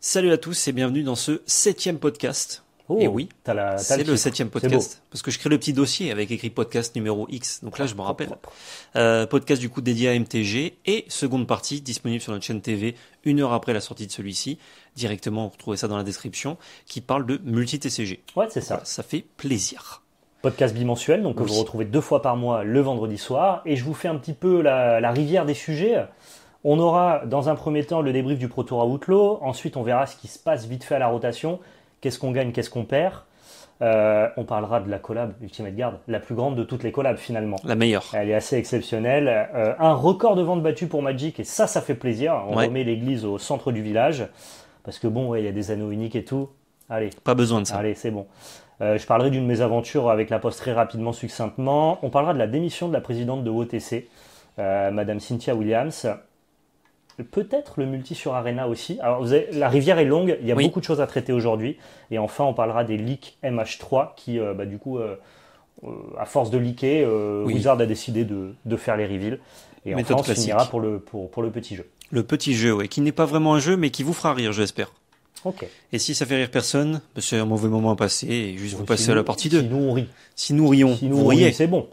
Salut à tous et bienvenue dans ce septième podcast. Oh, et oui, c'est le septième podcast. Parce que je crée le petit dossier avec écrit podcast numéro X. Donc là, je me rappelle. Euh, podcast du coup dédié à MTG et seconde partie disponible sur notre chaîne TV une heure après la sortie de celui-ci. Directement, vous retrouvez ça dans la description qui parle de multi-TCG. Ouais, c'est ça. ça fait plaisir podcast bimensuel, donc que vous retrouvez deux fois par mois le vendredi soir. Et je vous fais un petit peu la, rivière des sujets. On aura dans un premier temps le débrief du protour à Outlaw. Ensuite, on verra ce qui se passe vite fait à la rotation. Qu'est-ce qu'on gagne, qu'est-ce qu'on perd. Euh, on parlera de la collab Ultimate Guard, la plus grande de toutes les collabs finalement. La meilleure. Elle est assez exceptionnelle. Euh, un record de vente battu pour Magic et ça, ça fait plaisir. On remet l'église au centre du village parce que bon, il y a des anneaux uniques et tout. Allez. Pas besoin de ça. Allez, c'est bon. Euh, je parlerai d'une mésaventure avec la Poste très rapidement, succinctement. On parlera de la démission de la présidente de OTC, euh, Madame Cynthia Williams. Peut-être le multi sur Arena aussi. la rivière est longue, il y a beaucoup de choses à traiter aujourd'hui. Et enfin, on parlera des leaks MH3 qui, euh, bah, du coup, euh, à force de leaker, Wizard a décidé de, faire les reveals. Et en enfin, on finira pour le, pour le petit jeu. Le petit jeu, oui, qui n'est pas vraiment un jeu, mais qui vous fera rire, j'espère. Et si ça fait rire personne, bah, c'est un mauvais moment à passer et juste vous passez à la partie 2. Si nous Si nous rions, nous vous riez. C'est bon.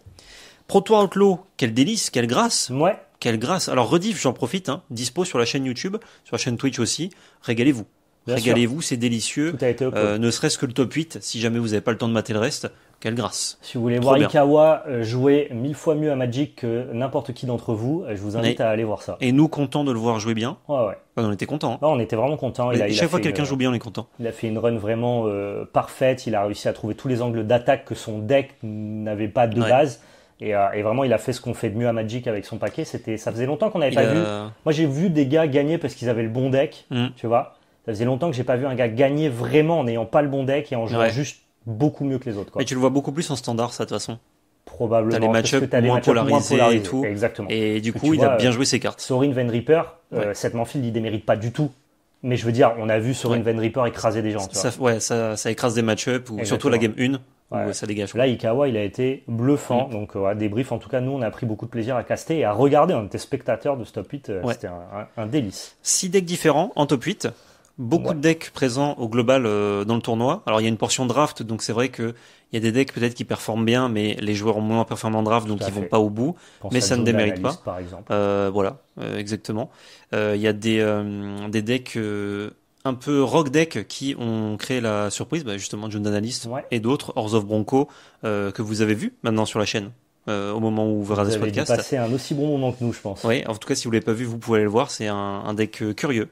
Proto Outlaw, quelle délice, quelle grâce. Ouais. Quelle grâce. Alors rediff, j'en profite, hein. dispo sur la chaîne YouTube, sur la chaîne Twitch aussi. Régalez-vous. Régalez-vous, c'est délicieux. Euh, ne serait-ce que le top 8, si jamais vous n'avez pas le temps de mater le reste quelle grâce. Si vous voulez voir Ikawa euh, jouer mille fois mieux à Magic que n'importe qui d'entre vous, euh, je vous invite à aller voir ça. Et nous, contents de le voir jouer bien. Ouais, ouais. Bah, on était contents. Hein. Ah, on était vraiment contents. Il chaque fois que quelqu'un joue bien, on est content. Il a fait une run vraiment euh, parfaite. Il a réussi à trouver tous les angles d'attaque que son deck n'avait pas de base. Et, vraiment, il a fait ce qu'on fait de mieux à Magic avec son paquet. C'était, ça faisait longtemps qu'on n'avait pas vu. Moi, j'ai vu des gars gagner parce qu'ils avaient le bon deck, hmm. tu vois. Ça faisait longtemps que j'ai pas vu un gars gagner vraiment en n'ayant pas le bon deck et en jouant juste beaucoup mieux que les autres. Et tu le vois beaucoup plus en standard, ça, de toute façon. Probablement. T'as les match-ups moins, polarisés et tout. Et du coup, il a bien joué ses cartes. Sorin Van Reaper, cette euh, Manfield, il démérite pas du tout. Mais je veux dire, on a vu Sorin ouais. Van Reaper écraser des gens. ça, ça, écrase des match surtout la game 1. Ouais. ça dégage. Là, Ikawa, il a été bluffant. Mm. Donc, débrief, en tout cas, nous, on a pris beaucoup de plaisir à caster et à regarder. On était spectateurs de ce top 8. C'était un, un, délice. Six decks différents en top 8 beaucoup de decks présents au global euh, dans le tournoi. Alors il y a une portion draft, donc c'est vrai que il y a des decks peut-être qui performent bien, mais les joueurs ont moins performé en draft, donc ils vont pas au bout. mais ça ne démérite pas. Par exemple. Euh, voilà, euh, exactement. Il y a des decks un peu rock deck qui ont créé la surprise, bah, justement John Analyst et d'autres, Hors of Bronco, que vous avez vu maintenant sur la chaîne. au moment où vous, verrez ce podcast. C'est un aussi bon moment que nous, je pense. Oui, en tout cas, si vous ne l'avez pas vu, vous pouvez aller le voir. C'est un, deck curieux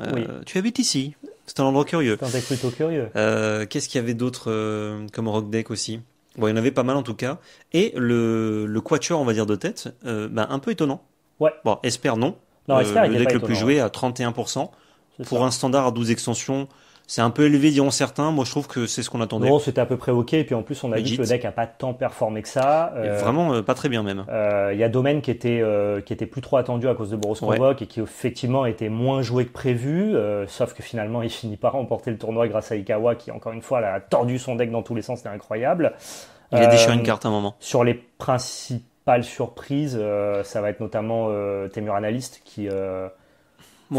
euh, tu habites ici. C'est un endroit curieux. C'est un deck plutôt curieux. Euh, qu'est-ce qu'il y avait d'autre euh, comme rock deck aussi Bon, il y en avait pas mal en tout cas. Et le, le quatuor, on va dire, de tête, bah, un peu étonnant. Ouais. Bon, espère non. non le deck le plus joué à 31%. Pour un standard à 12 extensions, c'est un peu élevé, diront certains. Moi, je trouve que c'est ce qu'on attendait. Bon, c'était à peu près OK. Et puis en plus, on a dit que le deck a pas tant performé que ça. Euh, vraiment, euh, pas très bien même. Euh, il y a Domaine qui était, qui était plus trop attendu à cause de Boros Convoque et qui effectivement était moins joué que prévu. sauf que finalement, il finit par remporter le tournoi grâce à Ikawa qui, encore une fois, a tordu son deck dans tous les sens. C'était incroyable. Il a déchiré une carte à un moment. Sur les principales surprises, ça va être notamment Temur Analyst qui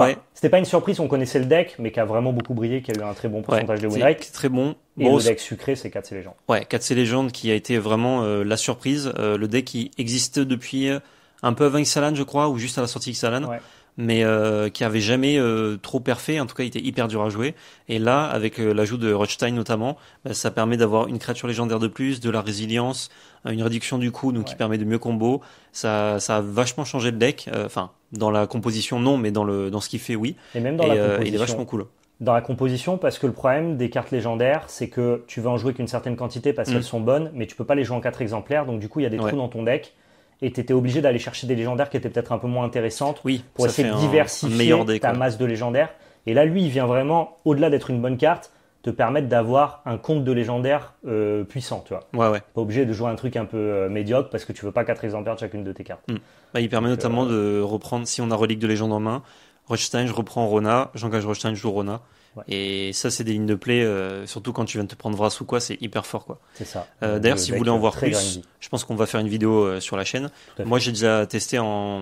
ouais. C'était pas une surprise, on connaissait le deck, mais qui a vraiment beaucoup brillé, qui a eu un très bon pourcentage de win rate. Très bon. Et le deck sucré, c'est 4C Légende. Ouais, 4C Légende qui a été vraiment euh, la surprise. Euh, le deck qui existe depuis euh, un peu avant Xalan, je crois, ou juste à la sortie Xalan. Ouais mais euh, qui avait jamais euh, trop parfait, En tout cas, il était hyper dur à jouer. Et là, avec euh, l'ajout de Rothstein notamment, bah, ça permet d'avoir une créature légendaire de plus, de la résilience, une réduction du coût, donc qui permet de mieux combo. Ça, ça a vachement changé le deck. Enfin, dans la composition, non, mais dans le dans ce qu'il fait, oui. Et même dans la composition. il est vachement cool. Dans la composition, parce que le problème des cartes légendaires, c'est que tu vas en jouer qu'une certaine quantité parce mm. qu'elles sont bonnes, mais tu peux pas les jouer en 4 exemplaires. Donc du coup, il y a des trous dans ton deck et tu étais obligé d'aller chercher des légendaires qui étaient peut-être un peu moins intéressantes oui, pour essayer de diversifier ta masse de légendaires. Et là, lui, il vient vraiment, au-delà d'être une bonne carte, te permettre d'avoir un compte de légendaire euh, puissant, tu vois. Ouais, Pas obligé de jouer un truc un peu euh, médiocre parce que tu veux pas quatre exemplaires de chacune de tes cartes. Mm. Bah, il permet notamment euh, de reprendre, si on a relique de légende en main, Rothstein, je reprends Rona, j'engage Rothstein, je joue Rona. Et ça, c'est des lignes de play, euh, surtout quand tu viens de te prendre Vras ou quoi, c'est hyper fort. quoi. C'est ça. Euh, D'ailleurs, si vous voulez en voir plus, je pense qu'on va faire une vidéo euh, sur la chaîne. Moi, j'ai déjà testé en,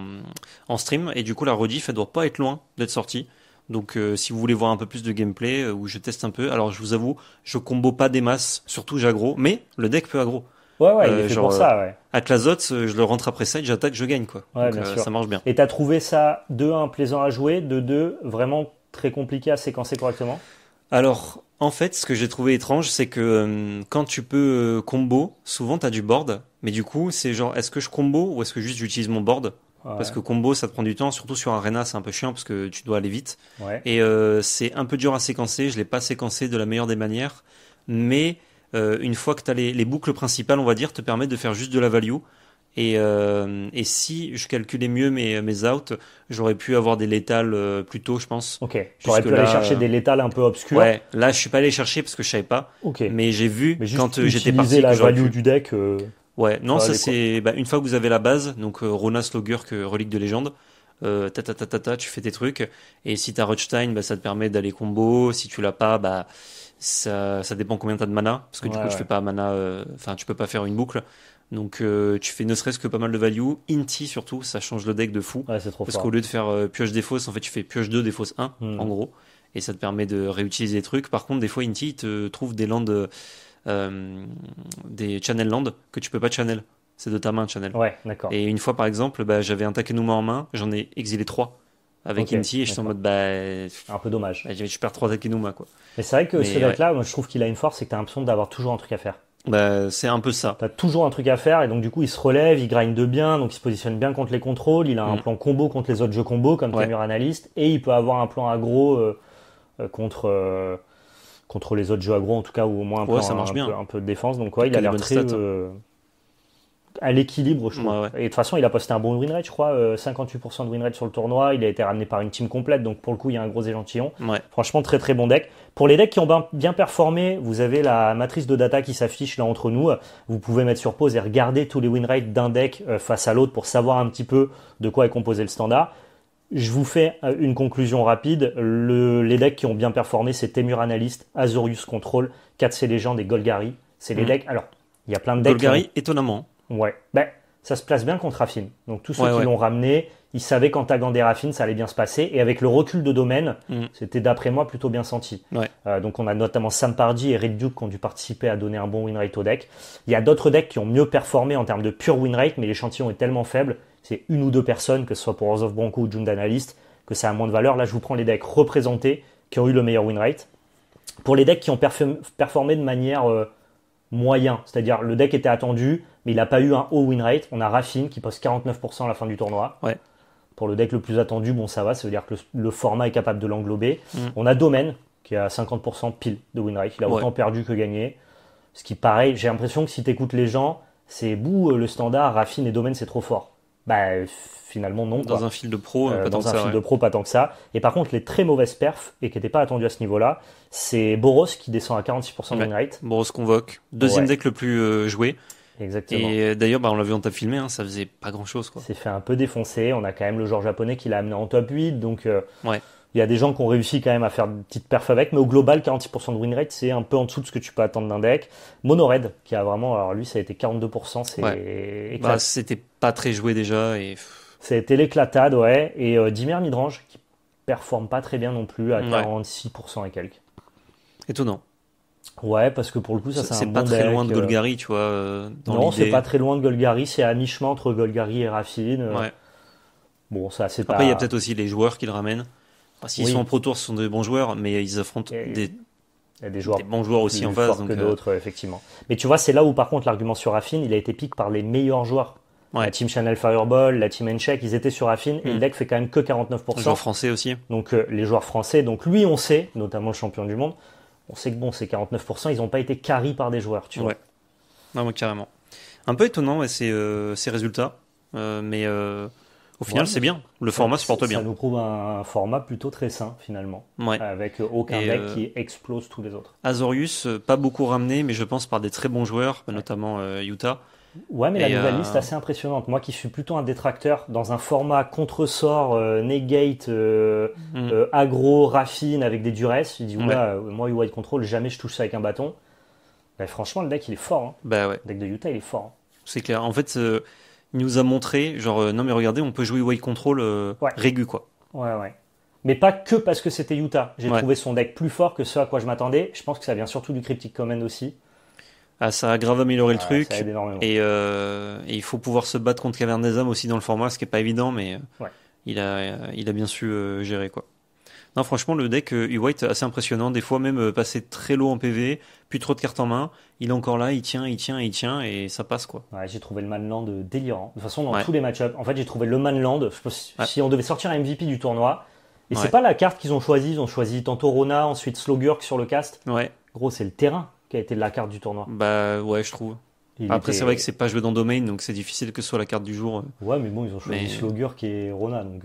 en stream, et du coup, la rediff, elle doit pas être loin d'être sortie. Donc, euh, si vous voulez voir un peu plus de gameplay, où je teste un peu, alors je vous avoue, je combo pas des masses, surtout j'aggro, mais le deck peut aggro. Ouais, ouais, il est fait pour ça, ouais. Atlasot, je le rentre après ça, j'attaque, je gagne, quoi. Ouais, bien sûr. Ça marche bien. Et t'as trouvé ça, de un plaisant à jouer, de deux vraiment très compliqué à séquencer correctement Alors, en fait, ce que j'ai trouvé étrange, c'est que euh, quand tu peux euh, combo, souvent tu as du board, mais du coup, c'est genre, est-ce que je combo ou est-ce que juste j'utilise mon board Parce que combo, ça te prend du temps, surtout sur Arena, c'est un peu chiant parce que tu dois aller vite. Et euh, c'est un peu dur à séquencer, je l'ai pas séquencé de la meilleure des manières. Mais une fois que tu as les, les, boucles principales, on va dire, te permet de faire juste de la value. Euh, et, si je calculais mieux mes, mes outs, j'aurais pu avoir des létales euh, plus tôt, je pense. Ok, j'aurais pu aller chercher des létales un peu obscures. Ouais, là je suis pas allé chercher parce que je savais pas. Ok. Mais j'ai vu mais quand euh, j'étais parti. la value du deck. ouais, non, ça c'est. Bah, une fois que vous avez la base, donc Rona Slogurk, Relique de légende, ta, ta, ta, ta, ta, tu fais tes trucs. Et si t'as as bah, ça te permet d'aller combo. Si tu l'as pas, bah, Ça, ça, dépend combien tu as de mana, parce que du coup, tu fais pas mana, enfin, tu peux pas faire une boucle. Donc euh, tu fais ne serait-ce que pas mal de value. Inti surtout, ça change le deck de fou. parce qu'au lieu de faire euh, pioche des fausses, en fait tu fais pioche 2 des 1, hmm. en gros. Et ça te permet de réutiliser des trucs. Par contre, des fois Inti il te trouve des landes, euh, des channel lands que tu peux pas channel. C'est de ta main channel. Ouais, d'accord. Et une fois par exemple, bah, j'avais un Takenuma en main, j'en ai exilé 3 avec Inti et je suis en mode bah un peu dommage. Bah, je perds 3 Takenuma quoi. Mais c'est vrai que ce deck là, moi je trouve qu'il a une force, c'est que tu l'impression d'avoir toujours un truc à faire. Bah, c'est un peu ça. T'as toujours un truc à faire et donc du coup il se relève, il grind de bien, donc il se positionne bien contre les contrôles, il a un mm. plan combo contre les autres jeux combo comme ouais. Tamur et il peut avoir un plan aggro euh, euh, contre euh, contre les autres jeux agro en tout cas ou au moins un, plan, un Peu, de défense donc ouais, il a l'air très hein à l'équilibre, je crois. Et de toute façon, il a posté un bon win rate, je crois, 58% euh, de win rate sur le tournoi. Il a été ramené par une team complète, donc pour le coup, il y a un gros échantillon. Franchement, très très bon deck. Pour les decks qui ont bien performé, vous avez la matrice de data qui s'affiche là entre nous. Vous pouvez mettre sur pause et regarder tous les win rates d'un deck euh, face à l'autre pour savoir un petit peu de quoi est composé le standard. Je vous fais euh, une conclusion rapide. les decks qui ont bien performé, c'est Temur Analyst, Azorius Control, 4C Légende et Golgari. C'est les mmh. decks. Alors, il y a plein de decks. Golgari, étonnamment. Ouais. Ben, ça se place bien contre Raffine. Donc tous ceux qui l'ont ramené, ils savaient qu'en tagant des Raffines, ça allait bien se passer. Et avec le recul de domaine, mm. c'était d'après moi plutôt bien senti. Euh, donc on a notamment Sam et Red Duke qui ont dû participer à donner un bon win rate au deck. Il y a d'autres decks qui ont mieux performé en termes de pure win rate, mais l'échantillon est tellement faible, c'est une ou deux personnes, que ce soit pour Wars of Bronco ou June Analyst, que ça a moins de valeur. Là, je vous prends les decks représentés qui ont eu le meilleur win rate. Pour les decks qui ont performé de manière... Euh, moyen. C'est-à-dire, le deck était attendu, mais il n'a pas eu un haut win rate. On a Raffine qui pose 49% à la fin du tournoi. Pour le deck le plus attendu, bon, ça va, ça veut dire que le, format est capable de l'englober. Mm. On a Domaine qui a 50% pile de win rate. Il a autant perdu que gagné. Ce qui, pareil, j'ai l'impression que si tu écoutes les gens, c'est bouh, le standard, Raffine et Domaine, c'est trop fort. Bah, finalement, non. Dans un fil de pro, euh, pas dans tant un que ça, fil de pro, pas tant que ça. Et par contre, les très mauvaises perfs et qui n'étaient pas attendues à ce niveau-là, c'est Boros qui descend à 46% de win Boros convoque, deuxième deck le plus euh, joué. Exactement. Et euh, d'ailleurs, bah, on l'a vu, en t'a filmé, hein, ça faisait pas grand-chose. C'est fait un peu défoncer. On a quand même le genre japonais qui l'a amené en top 8, donc. ouais. Il y a des gens qui ont réussi quand même à faire des petites perfs avec, mais au global, 46% de win rate, c'est un peu en dessous de ce que tu peux attendre d'un deck. Monored, qui a vraiment, alors lui, ça a été 42%, c'est bah, c'était pas très joué déjà et. Ça a été l'éclatade, ouais. Et euh, Dimir Midrange, qui performe pas très bien non plus, à 46% et quelques. Étonnant. Ouais, parce que pour le coup, ça, c'est pas très loin de euh, Golgari, tu vois. Euh, non, c'est pas très loin de Golgari, c'est à mi-chemin entre Golgari et Raffine. Ouais. Bon, ça, c'est pas. Après, il y a peut-être aussi les joueurs qui le ramènent. Parce qu'ils sont en Pro Tour, ce sont des bons joueurs, mais ils affrontent des des joueurs, des bons joueurs aussi en face, que euh, d'autres, euh, effectivement. Mais tu vois, c'est là où par contre l'argument sur Raffine, il a été piqué par les meilleurs joueurs. La team Channel Fireball, la team Encheck, ils étaient sur Raffine et le mm. deck fait quand même que 49%. Les joueurs français aussi. Donc euh, les joueurs français, donc lui on sait, notamment le champion du monde, on sait que bon, ces 49%, ils n'ont pas été carry par des joueurs, tu vois. Ouais. Non, carrément. Un peu étonnant ces, ces résultats, mais au final, c'est bien. Le format se porte bien. Ça nous prouve un format plutôt très sain, finalement. Avec euh, aucun deck euh, qui explose tous les autres. Azorius, euh, pas beaucoup ramené, mais je pense par des très bons joueurs, notamment Yuta. Utah. Ouais, mais la nouvelle liste est assez impressionnante. Moi qui suis plutôt un détracteur dans un format contresort, negate, mm. aggro, agro, raffine avec des duresses, il dit Oula, moi, UI Control, jamais je touche ça avec un bâton. Ben, franchement, le deck, il est fort. Hein. Bah le deck de Utah, il est fort. Hein. C'est clair. En fait il nous a montré, genre, euh, non mais regardez, on peut jouer Way Control euh, Régu, quoi. Ouais, ouais. Mais pas que parce que c'était Utah. J'ai trouvé son deck plus fort que ce à quoi je m'attendais. Je pense que ça vient surtout du Cryptic Command aussi. Ah, ça a grave amélioré le truc. Et, euh, et, il faut pouvoir se battre contre Cavern des Hommes aussi dans le format, ce qui n'est pas évident, mais euh, il, a, il a bien su gérer, quoi. Non, franchement, le deck euh, white assez impressionnant. Des fois, même euh, passé très low en PV, puis trop de cartes en main, il est encore là, il tient, il tient, il tient, et ça passe quoi. Ouais, j'ai trouvé le Manland euh, délirant. De toute façon, dans tous les match en fait, j'ai trouvé le Manland. Si on devait sortir un MVP du tournoi, et c'est pas la carte qu'ils ont choisie, ils ont choisi tantôt Rona, ensuite Slogurk sur le cast. Ouais. Gros, c'est le terrain qui a été la carte du tournoi. Bah ouais, je trouve. Après, c'est vrai que c'est pas joué dans Domain, donc c'est difficile que ce soit la carte du jour. Ouais, mais bon, ils ont choisi Slogurk et Rona, donc.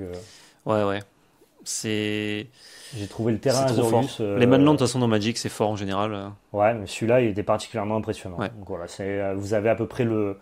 Ouais, ouais. C'est. J'ai trouvé le terrain Azorius. Euh, Les Manlands, de toute façon, dans Magic, c'est fort en général. Euh. Ouais, mais celui-là, il était particulièrement impressionnant. Donc voilà, euh, vous avez à peu près le,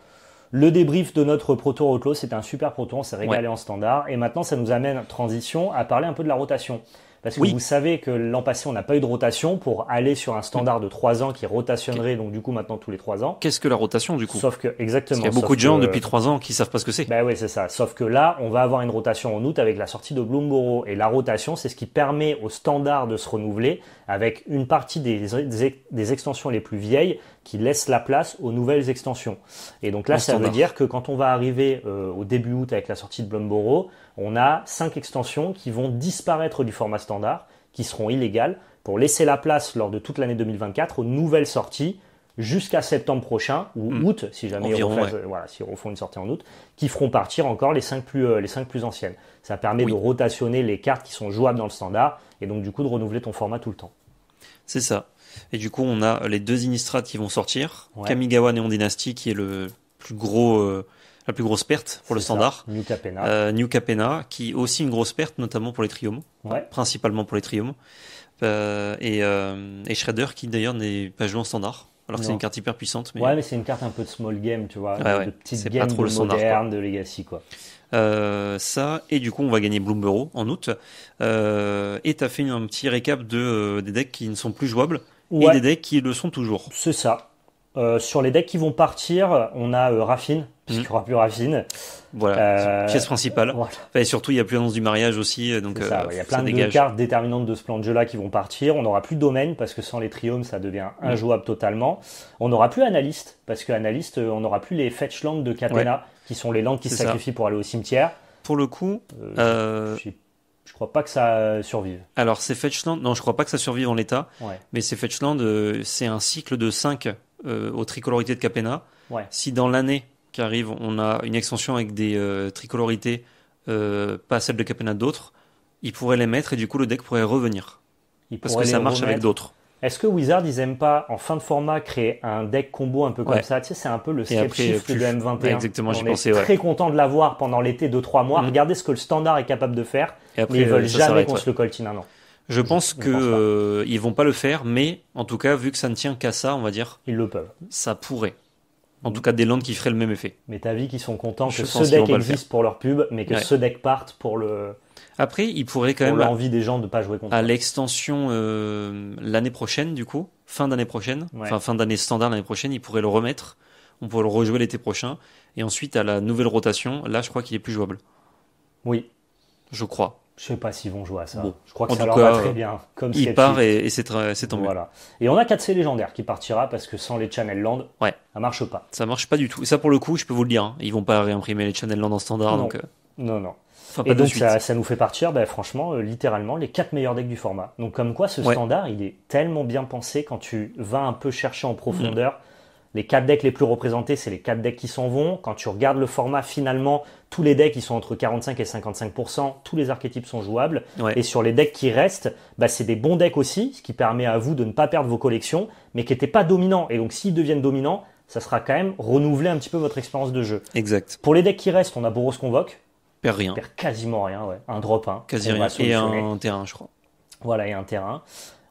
le débrief de notre proto Tour Outlaw. C'était un super proto, on s'est régalé en standard. Et maintenant, ça nous amène, transition, à parler un peu de la rotation. Parce que vous savez que l'an passé, on n'a pas eu de rotation pour aller sur un standard de 3 ans qui rotationnerait, donc du coup, maintenant tous les 3 ans. Qu'est-ce que la rotation, du coup Sauf que, exactement. il y a beaucoup de gens depuis 3 ans qui savent pas ce que c'est. Ben oui, c'est ça. Sauf que là, on va avoir une rotation en août avec la sortie de Bloomborough. Et la rotation, c'est ce qui permet au standard de se renouveler avec une partie des extensions les plus vieilles qui laisse la place aux nouvelles extensions. Et donc là, ah, ça veut dire que quand on va arriver euh, au début août avec la sortie de Blumborough, on a cinq extensions qui vont disparaître du format standard, qui seront illégales, pour laisser la place lors de toute l'année 2024 aux nouvelles sorties jusqu'à septembre prochain ou hmm. août, si jamais ils, refont, voilà, si une sortie en août, qui feront partir encore les cinq plus, euh, les cinq plus anciennes. Ça permet de rotationner les cartes qui sont jouables dans le standard et donc du coup de renouveler ton format tout le temps. C'est ça. Et du coup, on a les deux Innistrad qui vont sortir. Kamigawa Neon Dynasty qui est le plus gros, euh, la plus grosse perte pour le standard. New Capena. Euh, New Capena qui est aussi une grosse perte, notamment pour les triomes. Ouais. Principalement pour les triomes. Euh, et, Shredder qui d'ailleurs n'est pas joué en standard. Alors que c'est une carte hyper puissante. Ouais, mais c'est une carte un peu de small game, tu vois. Ouais, de petites game le standard, moderne, de legacy, quoi. ça, et du coup, on va gagner Bloombero en août. et t'as fait un petit récap de, des decks qui ne sont plus jouables et des decks qui le sont toujours. C'est ça. Euh, sur les decks qui vont partir, on a euh, Raffine, puisqu'il n'y mm. aura plus Raffine. Voilà, euh, pièce principale. et surtout, il n'y a plus l'annonce du mariage aussi. Donc, ça, il y a plein de cartes déterminantes de ce plan de jeu-là qui vont partir. On n'aura plus domaine, parce que sans les triomes, ça devient mm. injouable totalement. On n'aura plus Analyste, parce que on n'aura plus les fetch Fetchlands de Katena qui sont les landes qui se sacrifient pour aller au cimetière. Pour le coup, je crois pas que ça euh, survive. Alors c'est Fetchland, non, je crois pas que ça survive en l'état. Mais c'est Fetchland, euh, c'est un cycle de 5 euh, aux tricolorités de Capena. Si dans l'année qui arrive, on a une extension avec des tricolorités, pas celle de Capena d'autres, ils pourraient les mettre et du coup le deck pourrait revenir. parce que ça marche avec d'autres. Est-ce que Wizard ils aiment pas en fin de format créer un deck combo un peu comme ça Tu sais, c'est un peu le sketch de M21. Ouais, exactement, Très content de l'avoir pendant l'été 2-3 mois. Mm. Regardez ce que le standard est capable de faire. Et après, euh, veulent jamais qu'on se le coltine un an. Je pense qu'ils euh, ne vont pas le faire, mais en tout cas, vu que ça ne tient qu'à ça, on va dire. Ils le peuvent. Ça pourrait. En tout cas, des Landes qui feraient le même effet. Mais t'as vu qu'ils sont contents que ce deck existe pour leur pub, mais que ce deck parte pour le. Après, ils pourraient quand pour même. l'envie des gens de pas jouer contre. À l'extension euh, l'année prochaine, du coup, fin d'année prochaine, enfin fin d'année standard l'année prochaine, ils pourraient le remettre. On pourrait le rejouer l'été prochain. Et ensuite, à la nouvelle rotation, là, je crois qu'il est plus jouable. Oui. Je crois. Je sais pas s'ils vont jouer à ça. je crois que ça leur va très bien. Comme il part et, c'est tombé. Voilà. Et on a 4C légendaire qui partira parce que sans les Channel Land, ouais. ça marche pas. Ça marche pas du tout. ça, pour le coup, je peux vous le dire, hein. ils vont pas réimprimer les Channel Land en standard. Non, euh, non. non. et donc, ça, nous fait partir, ben, franchement, euh, littéralement, les 4 meilleurs decks du format. Donc, comme quoi, ce standard, il est tellement bien pensé quand tu vas un peu chercher en profondeur. Les quatre decks les plus représentés, c'est les quatre decks qui s'en vont. Quand tu regardes le format, finalement, tous les decks, qui sont entre 45 et 55%. Tous les archétypes sont jouables. Et sur les decks qui restent, bah, c'est des bons decks aussi, ce qui permet à vous de ne pas perdre vos collections, mais qui n'étaient pas dominants. Et donc, s'ils deviennent dominants, ça sera quand même renouveler un petit peu votre expérience de jeu. Exact. Pour les decks qui restent, on a Boros Convoque. Perd rien. Perd quasiment rien, Un drop 1. Hein. Quasi rien. Et un terrain, je crois. Voilà, et un terrain.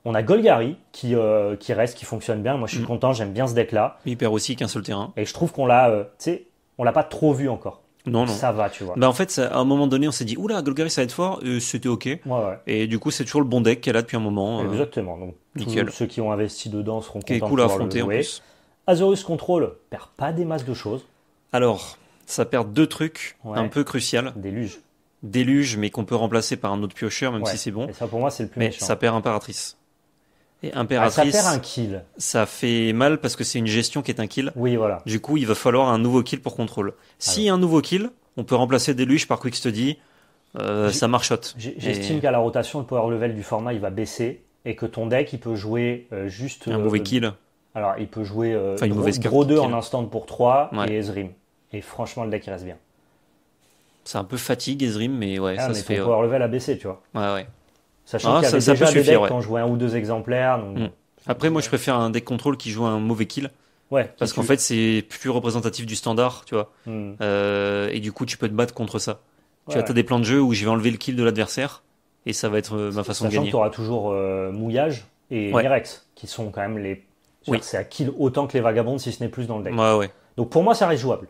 On a Golgari euh, qui, reste, qui fonctionne bien. Moi, je suis mm. content, j'aime bien ce deck-là. Il perd aussi qu'un seul terrain. Et je trouve qu'on l'a, euh, on l'a pas trop vu encore. Non, non. Ça va, tu vois. Bah, en fait, à un moment donné, on s'est dit, oula, Golgari, ça va être fort. Euh, c'était OK. Et du coup, c'est toujours le bon deck qu'elle a depuis un moment. Exactement. Donc, ceux qui ont investi dedans seront contents. Qui cool à affronter en plus. Azorus Control perd pas des masses de choses. Alors, ça perd deux trucs un peu crucial. Déluge. Déluge, mais qu'on peut remplacer par un autre piocheur, même si c'est bon. Et ça, pour moi, c'est le plus mais Ça perd Impératrice. Et ah, ça perd un kill. Ça fait mal parce que c'est une gestion qui est un kill. Oui, voilà. Du coup, il va falloir un nouveau kill pour contrôle. Ah si y a un nouveau kill, on peut remplacer Deluge par Quick euh, ça marchote J'estime qu'à la rotation, le power level du format il va baisser et que ton deck il peut jouer euh, juste. Un mauvais euh, kill. Alors il peut jouer une gros, mauvaise 2 en instant pour 3 et Ezrim. Et franchement, le deck il reste bien. C'est un peu fatigue Ezrim, mais ouais, ah, ça se ton fait. power level a baissé, tu vois. Ouais, ouais. Sachant ah, qu'il y des ouais. un ou deux exemplaires. Mm. Après, moi, je préfère un deck contrôle qui joue un mauvais kill. Ouais, parce qu'en fait, c'est plus représentatif du standard, tu vois. Mm. Euh, et du coup, tu peux te battre contre ça. tu as des plans de jeu où je vais enlever le kill de l'adversaire et ça va être euh, ma façon de gagner. Sachant tu auras toujours euh, Mouillage et qui sont quand même les. Oui. C'est à kill autant que les Vagabondes, si ce n'est plus dans le deck. Donc pour moi, ça reste jouable.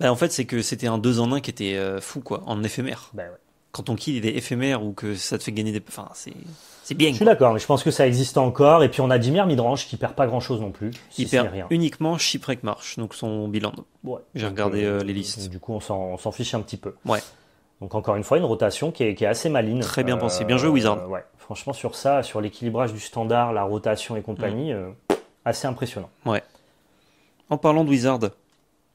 Bah, en fait, c'est que c'était un 2 en 1 qui était fou, quoi, en éphémère. Bah, quand ton kill il est éphémère ou que ça te fait gagner des. Enfin, c'est. C'est bien. Je suis d'accord, mais je pense que ça existe encore. Et puis on a Dimir Midrange qui perd pas grand chose non plus. il perd rien. uniquement Shipwreck marche donc son bilan. Ouais. J'ai regardé euh, euh, les listes. Du coup, on s'en fiche un petit peu. Ouais. Donc encore une fois, une rotation qui est, qui est assez maligne. Très bien pensé. Bien euh, joué, Wizard. ouais. Franchement, sur ça, sur l'équilibrage du standard, la rotation et compagnie, mm. assez impressionnant. Ouais. En parlant de Wizard,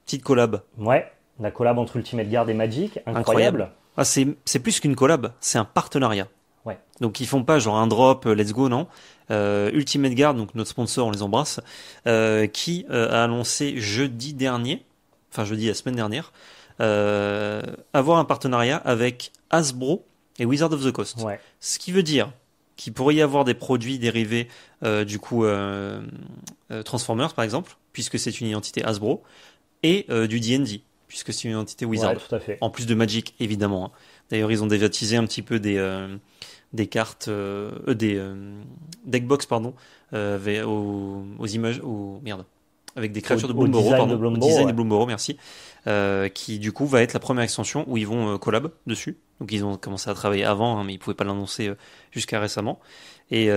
petite collab. Ouais. La collab entre Ultimate Guard et Magic, incroyable. Ah, c'est plus qu'une collab, c'est un partenariat. Ouais. Donc ils font pas genre un drop, euh, let's go, non. Euh, Ultimate Guard, donc notre sponsor, on les embrasse, euh, qui a annoncé jeudi dernier, enfin jeudi la semaine dernière, avoir un partenariat avec Hasbro et Wizard of the Coast. Ce qui veut dire qu'il pourrait y avoir des produits dérivés du coup Transformers par exemple, puisque c'est une identité Hasbro, et du D&D puisque c'est une entité Wizard. En plus de Magic, évidemment. Hein. D'ailleurs, ils ont déjà teasé un petit peu des, euh, des cartes, euh, euh, des deckbox, pardon, images, merde, avec des créatures de Bloomborough, pardon, design de merci, qui du coup va être la première extension où ils vont collab dessus. Donc ils ont commencé à travailler avant, hein, mais ils pouvaient pas l'annoncer jusqu'à récemment. Et,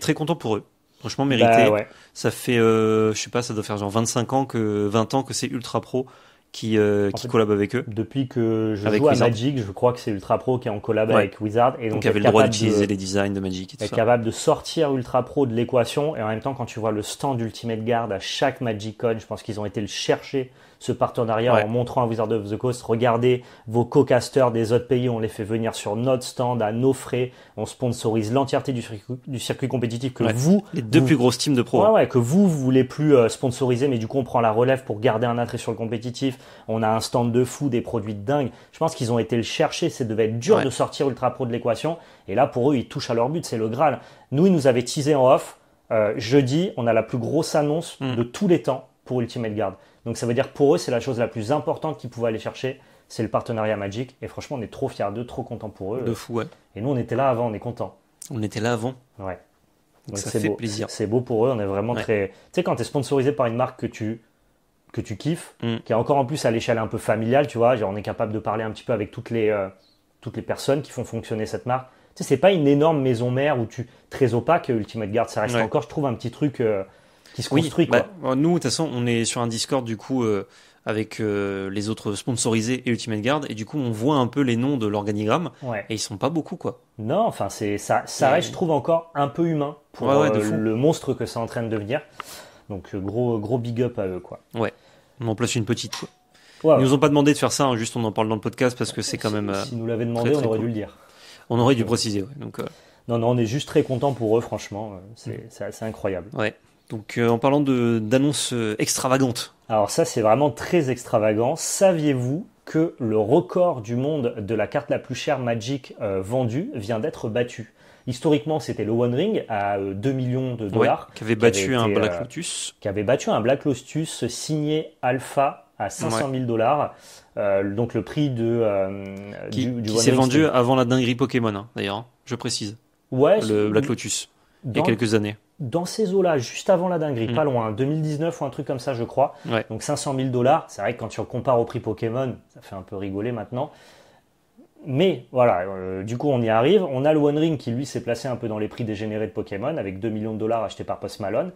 très content pour eux. Franchement bah, mérité. Ça fait, euh, je sais pas, ça doit faire genre 25 ans que 20 ans que c'est ultra pro qui, euh, collabent avec eux. Depuis que je avec joue à Magic, je crois que c'est Ultra Pro qui est en collab avec Wizard. Et donc, donc avait le droit d'utiliser les designs de Magic. Et tout est capable de sortir Ultra Pro de l'équation. Et en même temps, quand tu vois le stand d'Ultimate Guard à chaque Magic Con, je pense qu'ils ont été le chercher ce partenariat arrière en montrant à Wizard of the Coast, regardez vos co-casters des autres pays, on les fait venir sur notre stand à nos frais, on sponsorise l'entièreté du, du circuit, compétitif que vous... Les deux plus grosses teams de pro. Ouais, ouais, que vous, vous voulez plus euh, sponsoriser, mais du coup on prend la relève pour garder un attrait sur le compétitif, on a un stand de fou, des produits de dingue, je pense qu'ils ont été le chercher, c'est devait être dur de sortir Ultra Pro de l'équation, et là pour eux ils touchent à leur but, c'est le Graal. Nous ils nous avaient teasé en off, euh, jeudi, on a la plus grosse annonce hmm. de tous les temps pour Ultimate Guard. Donc ça veut dire pour eux, c'est la chose la plus importante qu'ils pouvaient aller chercher, c'est le partenariat Magic. Et franchement, on est trop fiers d'eux, trop contents pour eux. De fou, ouais. Et nous, on était là avant, on est contents. On était là avant. Ouais. ça fait plaisir. C'est beau pour eux, on est vraiment très. Tu sais, quand tu es sponsorisé par une marque que tu que tu kiffes, mm. qui est encore en plus à l'échelle un peu familiale, tu vois, on est capable de parler un petit peu avec toutes les, euh, toutes les personnes qui font fonctionner cette marque. Tu sais, c'est pas une énorme maison mère où tu très opaque Ultimate Guard, ça reste encore, je trouve, un petit truc. Euh, qui se construit. Bah, euh, nous, de toute façon, on est sur un Discord du coup euh, avec euh, les autres sponsorisés et Ultimate Guard, et du coup, on voit un peu les noms de l'organigramme, et ils sont pas beaucoup, quoi. Non, enfin, c'est ça, ça reste, je trouve, encore un peu humain pour le monstre que ça en train de devenir. Donc, gros, gros big up à eux, quoi. Ouais, on en place une petite. Quoi. ne Ils nous ont pas demandé de faire ça, hein, juste on en parle dans le podcast parce que c'est quand même. si nous l'avaient demandé, on aurait dû le dire. On aurait dû préciser, Donc, Non, non, on est juste très content pour eux, franchement. Mm. C'est c'est incroyable. Ouais. Donc euh, en parlant d'annonces euh, extravagantes. Alors ça c'est vraiment très extravagant. Saviez-vous que le record du monde de la carte la plus chère Magic euh, vendue vient d'être battu Historiquement, c'était le One Ring à 2 millions de dollars. qui avait battu un Black Lotus. qui avait battu un Black Lotus signé Alpha à 500 000 dollars. donc le prix de du, qui s'est vendu avant la dinguerie Pokémon hein, d'ailleurs, hein, je précise. Ouais, le Black Lotus il y a quelques années dans ces eaux-là, juste avant la dinguerie, mm. pas loin, 2019 hein, ou un truc comme ça, je crois. Donc 500 000 dollars. C'est vrai que quand tu compares au prix Pokémon, ça fait un peu rigoler maintenant. Mais voilà, euh, du coup, on y arrive. On a le One Ring qui, lui, s'est placé un peu dans les prix dégénérés de Pokémon, avec 2 millions de dollars achetés par Post Malone.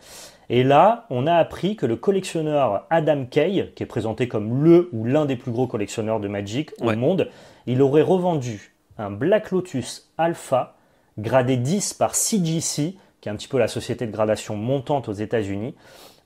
Et là, on a appris que le collectionneur Adam Kay, qui est présenté comme le ou l'un des plus gros collectionneurs de Magic au monde, il aurait revendu un Black Lotus Alpha gradé 10 par CGC qui est un petit peu la société de gradation montante aux États-Unis.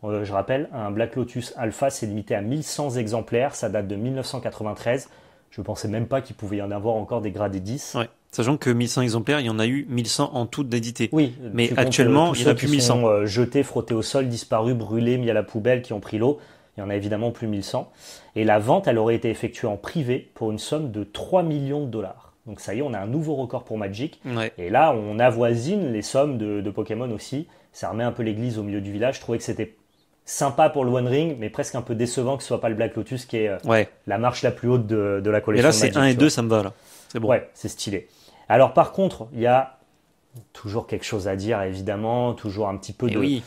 Euh, je rappelle, un Black Lotus Alpha, s'est limité à 1100 exemplaires, ça date de 1993. Je ne pensais même pas qu'il pouvait y en avoir encore des gradés 10. Sachant que 1100 exemplaires, il y en a eu 1100 en tout dédité. Oui, mais euh, actuellement, il n'y en a plus 1100. Sont, euh, jetés, frottés au sol, disparus, brûlés, mis à la poubelle, qui ont pris l'eau. Il y en a évidemment plus 1100. Et la vente, elle aurait été effectuée en privé pour une somme de 3 millions de dollars. Donc ça y est, on a un nouveau record pour Magic. Et là, on avoisine les sommes de, Pokémon aussi. Ça remet un peu l'église au milieu du village. Je trouvais que c'était sympa pour le One Ring, mais presque un peu décevant que ce soit pas le Black Lotus qui est euh, la marche la plus haute de, la collection. Et là, c'est 1 et 2, ça me va C'est bon. Ouais, c'est stylé. Alors par contre, il y a toujours quelque chose à dire, évidemment, toujours un petit peu de... Oui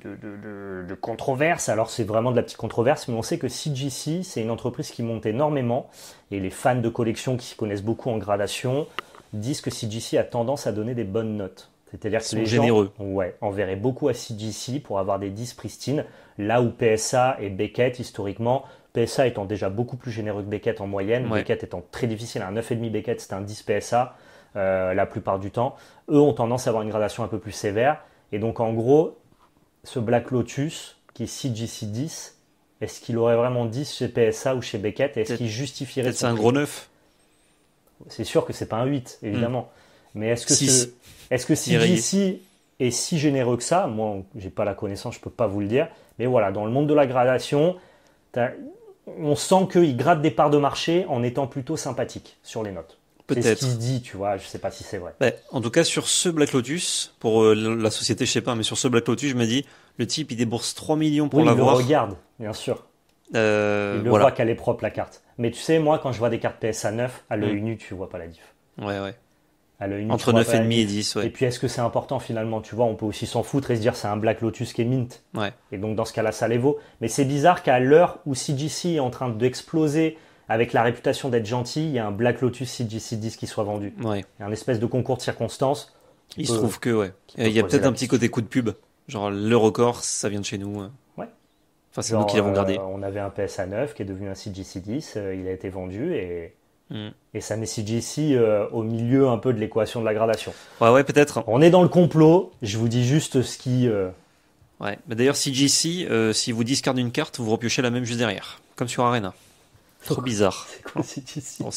de, controverse. Alors c'est vraiment de la petite controverse, mais on sait que CGC, c'est une entreprise qui monte énormément, et les fans de collection qui connaissent beaucoup en gradation disent que CGC a tendance à donner des bonnes notes. C'est-à-dire que les généreux. gens ouais, enverraient beaucoup à CGC pour avoir des 10 pristines, là où PSA et Beckett, historiquement, PSA étant déjà beaucoup plus généreux que Beckett en moyenne, Beckett étant très difficile, un 9,5 Beckett c'est un 10 PSA euh, la plupart du temps, eux ont tendance à avoir une gradation un peu plus sévère. Et donc en gros, ce Black Lotus, qui est CGC10, est-ce qu'il aurait vraiment 10 chez PSA ou chez Beckett Est-ce qu'il justifierait C'est un gros 9 C'est sûr que c'est pas un 8, évidemment. Hmm. Mais est-ce que, que CGC est si généreux que ça Moi, j'ai pas la connaissance, je peux pas vous le dire. Mais voilà, dans le monde de la gradation, on sent qu'il gratte des parts de marché en étant plutôt sympathique sur les notes peut-être. C'est ce qu'il dit, tu vois. Je sais pas si c'est vrai. Ben, en tout cas, sur ce Black Lotus, pour euh, la société, je sais pas, mais sur ce Black Lotus, je me dis, le type, il débourse 3 millions pour oui, Il le regarde, bien sûr. Euh, il le voit qu'elle est propre la carte. Mais tu sais, moi, quand je vois des cartes PSA 9, à l'œil mm. nu, tu vois pas la diff. Ouais, ouais. À l'œil nu. Entre 9 et demi et 10, ouais. Et puis, est-ce que c'est important finalement Tu vois, on peut aussi s'en foutre et se dire c'est un Black Lotus qui est mint. Ouais. Et donc, dans ce cas-là, ça les vaut. Mais c'est bizarre qu'à l'heure où CGC est en train d'exploser avec la réputation d'être gentil, il y a un Black Lotus CGC 10 qui soit vendu. Ouais. Il y a un espèce de concours de circonstances. Il se trouve que, ouais. Il y a peut-être un petit côté coup de pub. Genre, le record, ça vient de chez nous. Hein. Ouais. Enfin, c'est nous qui l'avons gardé. Euh, on avait un PSA 9 qui est devenu un CGC 10. Euh, il a été vendu et. Hmm. Et ça met CGC euh, au milieu un peu de l'équation de la gradation. Ouais, ouais, peut-être. On est dans le complot. Je vous dis juste ce qui. Ouais. D'ailleurs, CGC, si vous discardez une carte, vous repiochez la même juste derrière. Comme sur Arena. Trop bizarre. C'est quoi cette ici On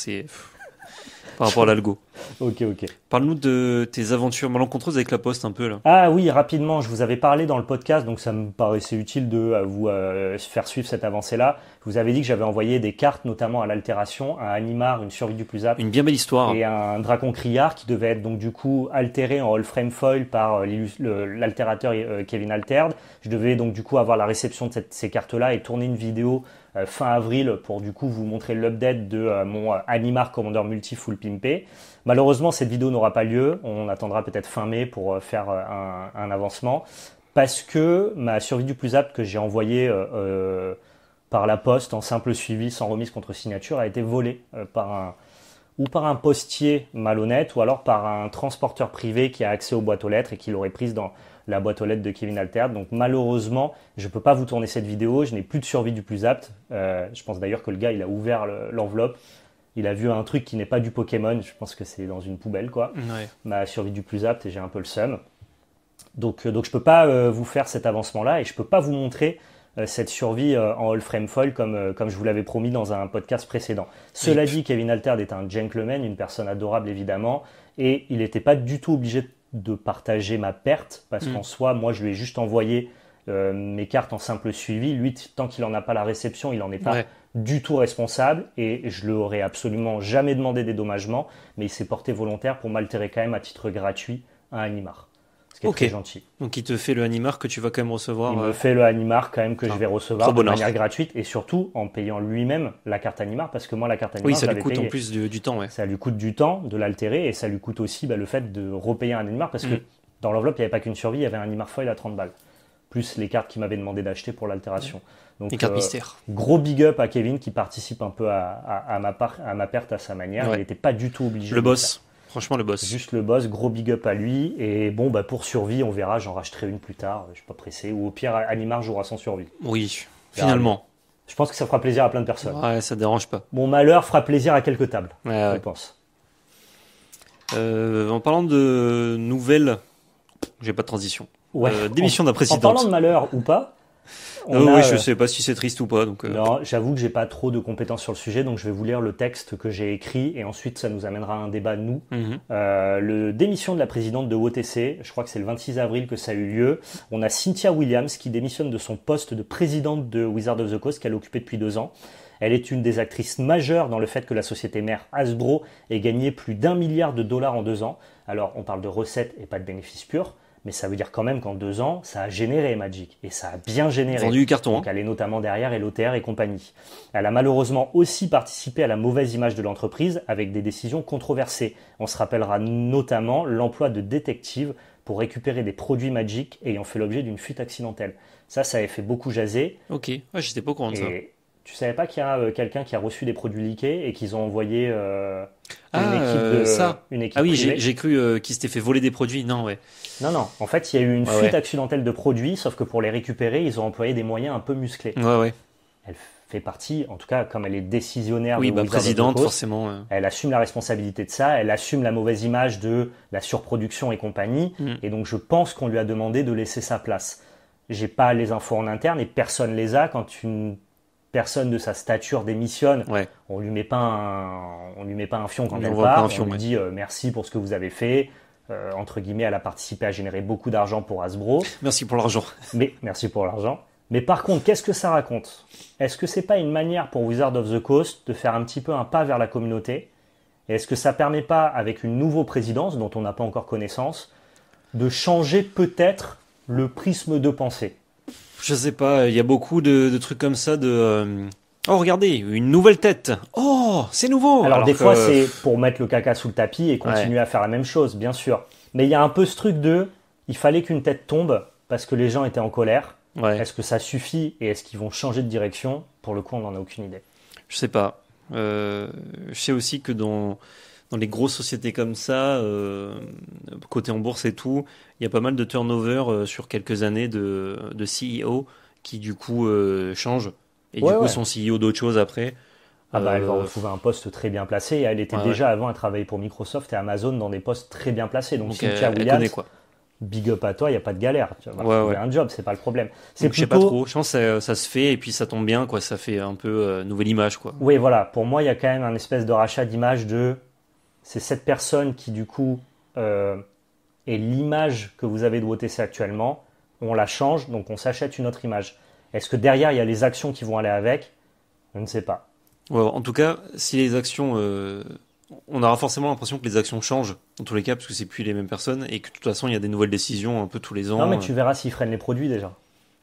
par rapport à l'algo. ok, ok. Parle-nous de tes aventures malencontreuses avec la poste un peu là. Ah oui, rapidement, je vous avais parlé dans le podcast, donc ça me paraissait utile de euh, vous euh, faire suivre cette avancée-là. Je vous avais dit que j'avais envoyé des cartes, notamment à l'altération, à Animar, une survie du plus apte. Une bien belle histoire. Et un dracon criard qui devait être donc du coup altéré en all frame foil par euh, l'altérateur Kevin Altered. Je devais donc du coup avoir la réception de ces cartes-là et tourner une vidéo fin avril pour du coup vous montrer l'update de mon Animar Commander Multi Full Malheureusement, cette vidéo n'aura pas lieu. On attendra peut-être fin mai pour euh, faire euh, un, avancement. Parce que ma survie du plus apte que j'ai envoyé euh, par la poste en simple suivi, sans remise contre signature, a été volée par un, ou par un postier malhonnête, ou alors par un transporteur privé qui a accès aux boîtes aux lettres et qui l'aurait prise dans la boîte aux lettres de Kevin Alter. Donc malheureusement, je ne peux pas vous tourner cette vidéo, je n'ai plus de survie du plus apte. je pense d'ailleurs que le gars, il a ouvert l'enveloppe, il a vu un truc qui n'est pas du Pokémon, je pense que c'est dans une poubelle quoi. Ma survie du plus apte et j'ai un peu le seum. Donc, euh, donc je peux pas euh, vous faire cet avancement-là et je ne peux pas vous montrer euh, cette survie en all frame foil comme, comme je vous l'avais promis dans un podcast précédent. Cela dit, Kevin Alterd est un gentleman, une personne adorable évidemment, et il n'était pas du tout obligé de partager ma perte parce mm. qu'en soi, moi je lui ai juste envoyé mes cartes en simple suivi. Lui, tant qu'il n'en a pas la réception, il n'en est pas du tout responsable et je lui aurais absolument jamais demandé des dommagements, mais il s'est porté volontaire pour m'altérer quand même à titre gratuit un animar. Ce qui est très gentil. Donc il te fait le animar que tu vas quand même recevoir. Il euh, me fait le animar quand même que ah, je vais recevoir de manière gratuite et surtout en payant lui-même la carte animar parce que moi la carte animar. Oui, ça lui coûte en plus du, temps. Ouais. Ça lui coûte du temps de l'altérer et ça lui coûte aussi bah, le fait de repayer un animar parce que mm. dans l'enveloppe il n'y avait pas qu'une survie, il y avait un animar foil à 30 balles plus les cartes qu'il m'avait demandé d'acheter pour l'altération. Donc, les cartes euh, mystères. Gros big up à Kevin qui participe un peu à, ma, perte à sa manière. Il n'était pas du tout obligé. Le boss. Franchement, le boss. Juste le boss, gros big up à lui. Et bon, bah, pour survie, on verra, j'en rachèterai une plus tard. Je suis pas pressé. Ou au pire, Animar jouera sans survie. Oui, finalement. Je pense que ça fera plaisir à plein de personnes. Ouais, ça dérange pas. Mon malheur fera plaisir à quelques tables, je pense. Euh, en parlant de nouvelles, j'ai pas de transition. Euh, démission d'un président. En parlant de malheur ou pas. Euh, oui, je ne euh, sais pas si c'est triste ou pas. Donc, non, j'avoue que j'ai pas trop de compétences sur le sujet, donc je vais vous lire le texte que j'ai écrit et ensuite ça nous amènera à un débat, nous. Mhm. le démission de la présidente de OTC, je crois que c'est le 26 avril que ça a eu lieu. On a Cynthia Williams qui démissionne de son poste de présidente de Wizard of the Coast qu'elle occupait depuis deux ans. Elle est une des actrices majeures dans le fait que la société mère Hasbro ait gagné plus d'un milliard de dollars en deux ans. Alors on parle de recettes et pas de bénéfices purs mais ça veut dire quand même qu'en deux ans, ça a généré Magic et ça a bien généré. Vendu du carton. Hein. Donc elle est notamment derrière LOTR et compagnie. Elle a malheureusement aussi participé à la mauvaise image de l'entreprise avec des décisions controversées. On se rappellera notamment l'emploi de détectives pour récupérer des produits Magic ayant fait l'objet d'une fuite accidentelle. Ça, ça avait fait beaucoup jaser. Ok, j'étais pas au courant ça. Tu savais pas qu'il y a euh, quelqu'un qui a reçu des produits liqués et qu'ils ont envoyé euh, ah, euh, une, équipe de, ça. Ah oui, j'ai cru qu'ils qu'il s'était fait voler des produits. Non, ouais. Non, non. En fait, il y a eu une fuite accidentelle de produits, sauf que pour les récupérer, ils ont employé des moyens un peu musclés. Ouais, ouais. Elle fait partie, en tout cas, comme elle est décisionnaire. Oui, bah, présidente, forcément. Elle assume la responsabilité de ça. Elle assume la mauvaise image de la surproduction et compagnie. Mm. Et donc, je pense qu'on lui a demandé de laisser sa place. J'ai pas les infos en interne et personne les a quand une personne de sa stature démissionne, on lui met pas on lui met pas un fion quand elle part, on lui dit euh, merci pour ce que vous avez fait. Euh, entre guillemets, elle a participé à générer beaucoup d'argent pour Hasbro. Merci pour l'argent. Mais merci pour l'argent. Mais par contre, qu'est-ce que ça raconte Est-ce que c'est pas une manière pour Wizard of the Coast de faire un petit peu un pas vers la communauté Est-ce que ça permet pas, avec une nouvelle présidence dont on n'a pas encore connaissance, de changer peut-être le prisme de pensée je sais pas, il y a beaucoup de, trucs comme ça de. Euh, oh regardez, une nouvelle tête. Oh, c'est nouveau. Alors, des fois c'est pour mettre le caca sous le tapis et continuer à faire la même chose, bien sûr. Mais il y a un peu ce truc de, il fallait qu'une tête tombe parce que les gens étaient en colère. Est-ce que ça suffit et est-ce qu'ils vont changer de direction Pour le coup, on n'en a aucune idée. Je sais pas. Euh, je sais aussi que dans dans les grosses sociétés comme ça, euh, côté en bourse et tout, il y a pas mal de turnover euh, sur quelques années de, de CEO qui du coup euh, changent et du coup sont CEO d'autre chose après. Ah bah, elle va euh, retrouver un poste très bien placé. Elle était déjà avant à travailler pour Microsoft et Amazon dans des postes très bien placés. Donc, si tu as Williams, quoi. big up à toi, il n'y a pas de galère. Tu vas un job, c'est pas le problème. Je plutôt... sais pas trop. Je pense que ça, se fait et puis ça tombe bien. quoi. Ça fait un peu nouvelle image. quoi. Oui, voilà. Pour moi, il y a quand même un espèce de rachat d'image de c'est cette personne qui du coup euh, est l'image que vous avez de WTC actuellement, on la change, donc on s'achète une autre image. Est-ce que derrière il y a les actions qui vont aller avec Je ne sais pas. en tout cas, si les actions, euh, on aura forcément l'impression que les actions changent en tous les cas parce que c'est plus les mêmes personnes et que de toute façon il y a des nouvelles décisions un peu tous les ans. Non mais euh. tu verras s'ils freinent les produits déjà.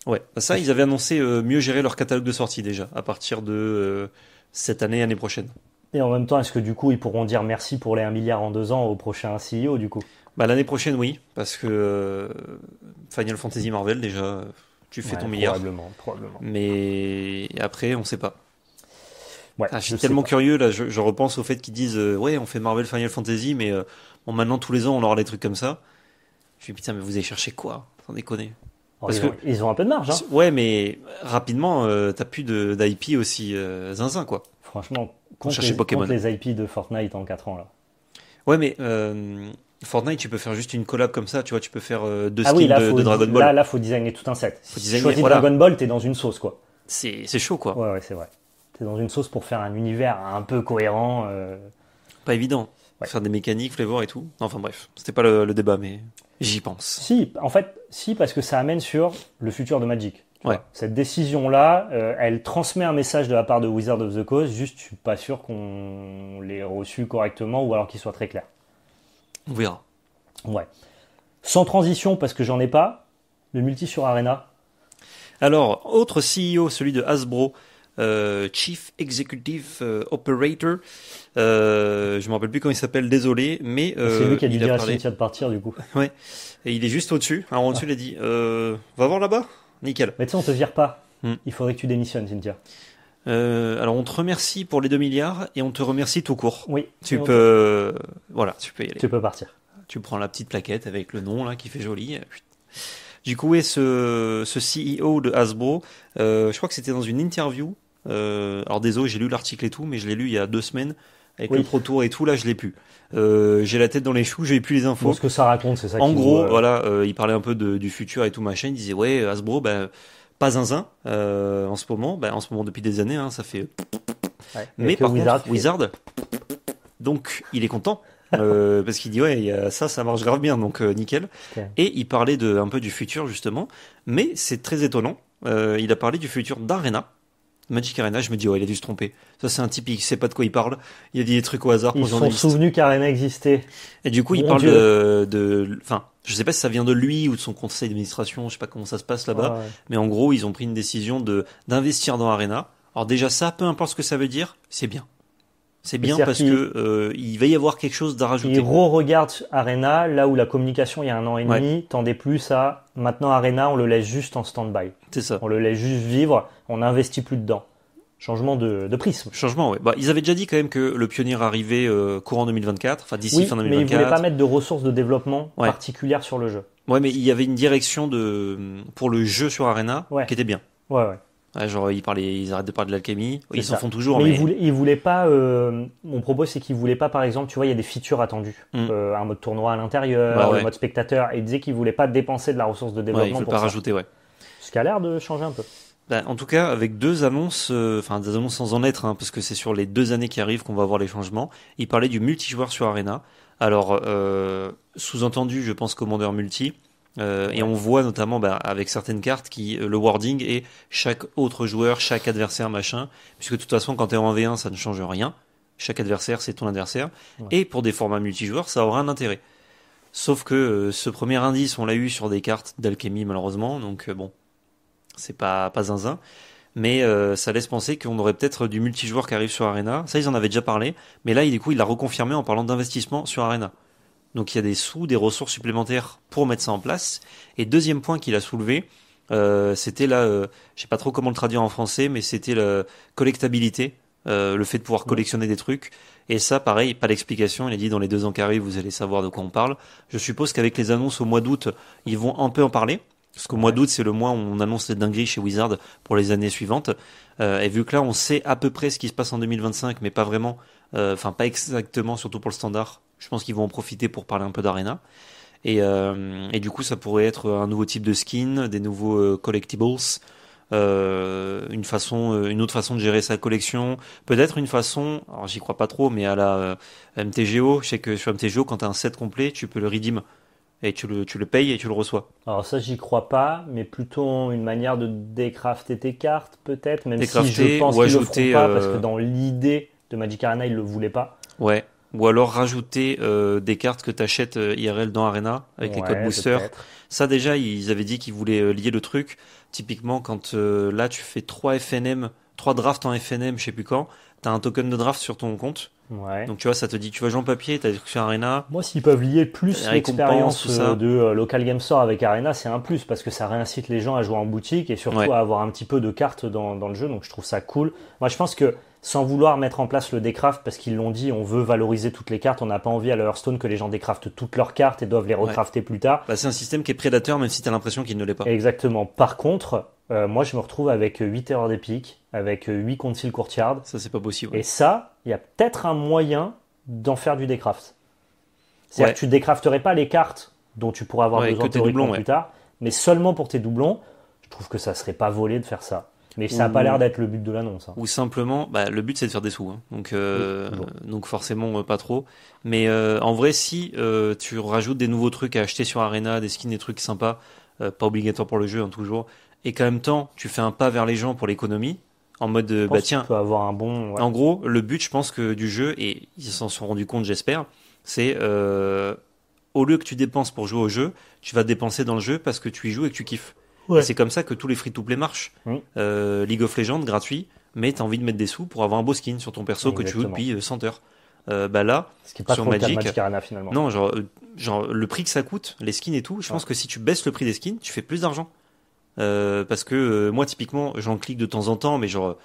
Ouais, bah, ça ils avaient annoncé mieux gérer leur catalogue de sortie déjà à partir de cette année, année prochaine. Et en même temps, est-ce que du coup, ils pourront dire merci pour les 1 milliard en deux ans au prochain CEO du coup bah, L'année prochaine, oui, parce que euh, Final Fantasy Marvel, déjà, tu fais ton milliard. Probablement, probablement. Mais après, on ne sait pas. Ouais, ah, je suis tellement curieux, là, je, repense au fait qu'ils disent euh, Ouais, on fait Marvel Final Fantasy, mais euh, bon, maintenant, tous les ans, on aura des trucs comme ça. Je me dis Putain, mais vous allez chercher quoi Sans déconner. Oh, parce ils, ont, ils ont un peu de marge. Hein. Ouais, mais rapidement, tu t'as plus d'IP aussi zinzin, quoi. Franchement, contre les, IP de Fortnite en 4 ans là. Ouais, mais euh, Fortnite, tu peux faire juste une collab comme ça, tu vois, tu peux faire euh, deux ah de, Dragon Ball. Là, là, faut designer tout un set. si tu choisis Dragon Ball, t'es dans une sauce, quoi. C'est chaud, quoi. Ouais, ouais, c'est vrai. T'es dans une sauce pour faire un univers un peu cohérent. Euh. Pas évident. Faire des mécaniques, flavor et tout. enfin bref, c'était pas le, débat, mais j'y pense. Si, en fait, si, parce que ça amène sur le futur de Magic. Cette décision-là, euh, elle transmet un message de la part de Wizard of the Coast, juste je suis pas sûr qu'on l'ait reçu correctement ou alors qu'il soit très clair. On verra. Ouais. Sans transition, parce que j'en ai pas, le multi sur Arena. Alors, autre CEO, celui de Hasbro, euh, Chief Executive euh, Operator. Euh, je me rappelle plus comment il s'appelle, désolé, mais c'est lui qui a dit à Cynthia de partir du coup. ouais, et il est juste au-dessus. Alors au dessus, il a dit, va voir là-bas nickel. Mais tu sais, on te vire pas. Hmm. Il faudrait que tu démissionnes, Cynthia. Euh, alors on te remercie pour les 2 milliards et on te remercie tout court. Oui. Tu peux, euh, voilà, tu peux y aller. Tu peux partir. Tu prends la petite plaquette avec le nom là qui fait joli. Du coup, et ce, ce CEO de Hasbro, euh, je crois que c'était dans une interview. Euh, alors désolé, j'ai lu l'article et tout, mais je l'ai lu il y a deux semaines avec le Pro Tour et tout. Là, je l'ai plus. Euh, j'ai la tête dans les choux, j'ai plus les infos. ce que ça raconte, En gros, euh, voilà, euh, il parlait un peu de, du futur et tout machin. Il disait ouais, Hasbro, ben, pas zinzin en ce moment, ben, en ce moment depuis des années, hein, ça fait. Mais par contre, Wizard, donc il est content. parce qu'il dit ouais ça ça marche grave bien donc nickel et il parlait de un peu du futur justement mais c'est très étonnant il a parlé du futur d'Arena Magic Arena, je me dis, oh il a dû se tromper. Ça, c'est un type qui sait pas de quoi il parle. Il a dit des trucs au hasard. Ils se sont souvenus qu'Arena existait. Et du coup, il parle de, enfin, je sais pas si ça vient de lui ou de son conseil d'administration. Je sais pas comment ça se passe là-bas. Mais en gros, ils ont pris une décision de, d'investir dans Arena. Alors déjà, ça, peu importe ce que ça veut dire, c'est bien. C'est bien parce qu'il que euh, il va y avoir quelque chose d'à rajouter. Il regarde Arena là où la communication il y a un an et demi tendait plus à maintenant Arena on le laisse juste en stand-by. C'est ça. On le laisse juste vivre, on n'investit plus dedans. Changement de, prisme. Changement, oui. Bah, ils avaient déjà dit quand même que le pionnier arrivait euh, courant 2024, enfin d'ici fin 2024. Mais ils voulaient pas mettre de ressources de développement particulières sur le jeu. Ouais, mais il y avait une direction de pour le jeu sur Arena qui était bien. Ouais, ouais genre, ils, parlaient, ils arrêtent de parler de l'alchimie. Ils s'en font toujours. Mais, Ils, voulaient, voulaient, pas. Euh, mon propos, c'est qu'ils voulaient pas, par exemple, tu vois, il y a des features attendues. Mm. Euh, un mode tournoi à l'intérieur, bah un mode spectateur. Et ils disaient qu'ils voulaient pas dépenser de la ressource de développement. Ouais, pour pas rajouter, ouais. Ce qui a l'air de changer un peu. Bah, en tout cas, avec deux annonces, euh, enfin des annonces sans en être, hein, parce que c'est sur les deux années qui arrivent qu'on va voir les changements. Ils parlaient du multijoueur sur Arena. Alors, sous-entendu, je pense Commandeur Multi. Euh, et on voit notamment bah, avec certaines cartes qui euh, le wording est chaque autre joueur, chaque adversaire, machin. Puisque de toute façon, quand tu es en V1, ça ne change rien. Chaque adversaire, c'est ton adversaire. Et pour des formats multijoueurs, ça aura un intérêt. Sauf que euh, ce premier indice, on l'a eu sur des cartes d'alchimie, malheureusement. Donc bon, c'est pas, pas zinzin. Mais ça laisse penser qu'on aurait peut-être du multijoueur qui arrive sur Arena. Ça, ils en avaient déjà parlé. Mais là, du coup, il l'a reconfirmé en parlant d'investissement sur Arena. Donc il y a des sous, des ressources supplémentaires pour mettre ça en place. Et deuxième point qu'il a soulevé, euh, c'était là, euh, je sais pas trop comment le traduire en français, mais c'était la collectabilité, euh, le fait de pouvoir collectionner des trucs. Et ça, pareil, pas d'explication. Il a dit dans les deux ans carrés, vous allez savoir de quoi on parle. Je suppose qu'avec les annonces au mois d'août, ils vont un peu en parler. Parce qu'au mois d'août, c'est le mois où on annonce les dingueries chez Wizard pour les années suivantes. et vu que là, on sait à peu près ce qui se passe en 2025, mais pas vraiment, enfin pas exactement, surtout pour le standard, je pense qu'ils vont en profiter pour parler un peu d'Arena. Et, euh, et, du coup, ça pourrait être un nouveau type de skin, des nouveaux euh, collectibles, euh, une façon, une autre façon de gérer sa collection, peut-être une façon, alors j'y crois pas trop, mais à la MTGO, je sais que sur MTGO, quand tu as un set complet, tu peux le redeem et tu le, tu le payes et tu le reçois. Alors ça, j'y crois pas, mais plutôt une manière de décrafter tes cartes, peut-être, même si je pense qu'ils le feront pas, parce que dans l'idée de Magic Arena, ils le voulaient pas. Ouais ou alors rajouter euh, des cartes que tu achètes euh, IRL dans Arena avec les codes boosters. Ça déjà, ils avaient dit qu'ils voulaient euh, lier le truc. Typiquement, quand euh, là tu fais 3 FNM, 3 drafts en FNM, je sais plus quand, tu as un token de draft sur ton compte. Ouais. Donc tu vois, ça te dit tu vas jouer en papier, t'as des trucs sur Arena. Moi, s'ils peuvent lier plus l'expérience de Local Game Store avec Arena, c'est un plus parce que ça réincite les gens à jouer en boutique et surtout à avoir un petit peu de cartes dans, dans le jeu. Donc je trouve ça cool. Moi, je pense que sans vouloir mettre en place le décraft parce qu'ils l'ont dit, on veut valoriser toutes les cartes, on n'a pas envie à l'Hearthstone que les gens décraftent toutes leurs cartes et doivent les recrafter plus tard. Bah, c'est un système qui est prédateur même si tu as l'impression qu'il ne l'est pas. Exactement. Par contre, euh, moi je me retrouve avec 8 erreurs d'épique, avec 8 conceal courtyard. Ça c'est pas possible. Et ça, il y a peut-être un moyen d'en faire du décraft. C'est-à-dire que tu décrafterais pas les cartes dont tu pourras avoir besoin de doublons, plus tard, mais seulement pour tes doublons, je trouve que ça serait pas volé de faire ça. Mais ça n'a pas l'air d'être le but de l'annonce. Hein. Ou simplement, bah, le but c'est de faire des sous. Hein. Donc, euh, donc forcément euh, pas trop. Mais euh, en vrai, si tu rajoutes des nouveaux trucs à acheter sur Arena, des skins, des trucs sympas, pas obligatoire pour le jeu hein, toujours, et qu'en même temps tu fais un pas vers les gens pour l'économie, en mode bah tiens, peut avoir un bon. En gros, le but, je pense que du jeu et ils s'en sont rendus compte, j'espère, c'est au lieu que tu dépenses pour jouer au jeu, tu vas dépenser dans le jeu parce que tu y joues et que tu kiffes. C'est comme ça que tous les free-to-play marchent. Euh, League of Legends, gratuit, mais t'as envie de mettre des sous pour avoir un beau skin sur ton perso que tu veux depuis 100 euh, heures. Euh, bah là, Ce qui pas sur Magic, Magic finalement. non, euh, genre, le prix que ça coûte, les skins et tout, je pense que si tu baisses le prix des skins, tu fais plus d'argent. parce que moi, typiquement, j'en clique de temps en temps, mais genre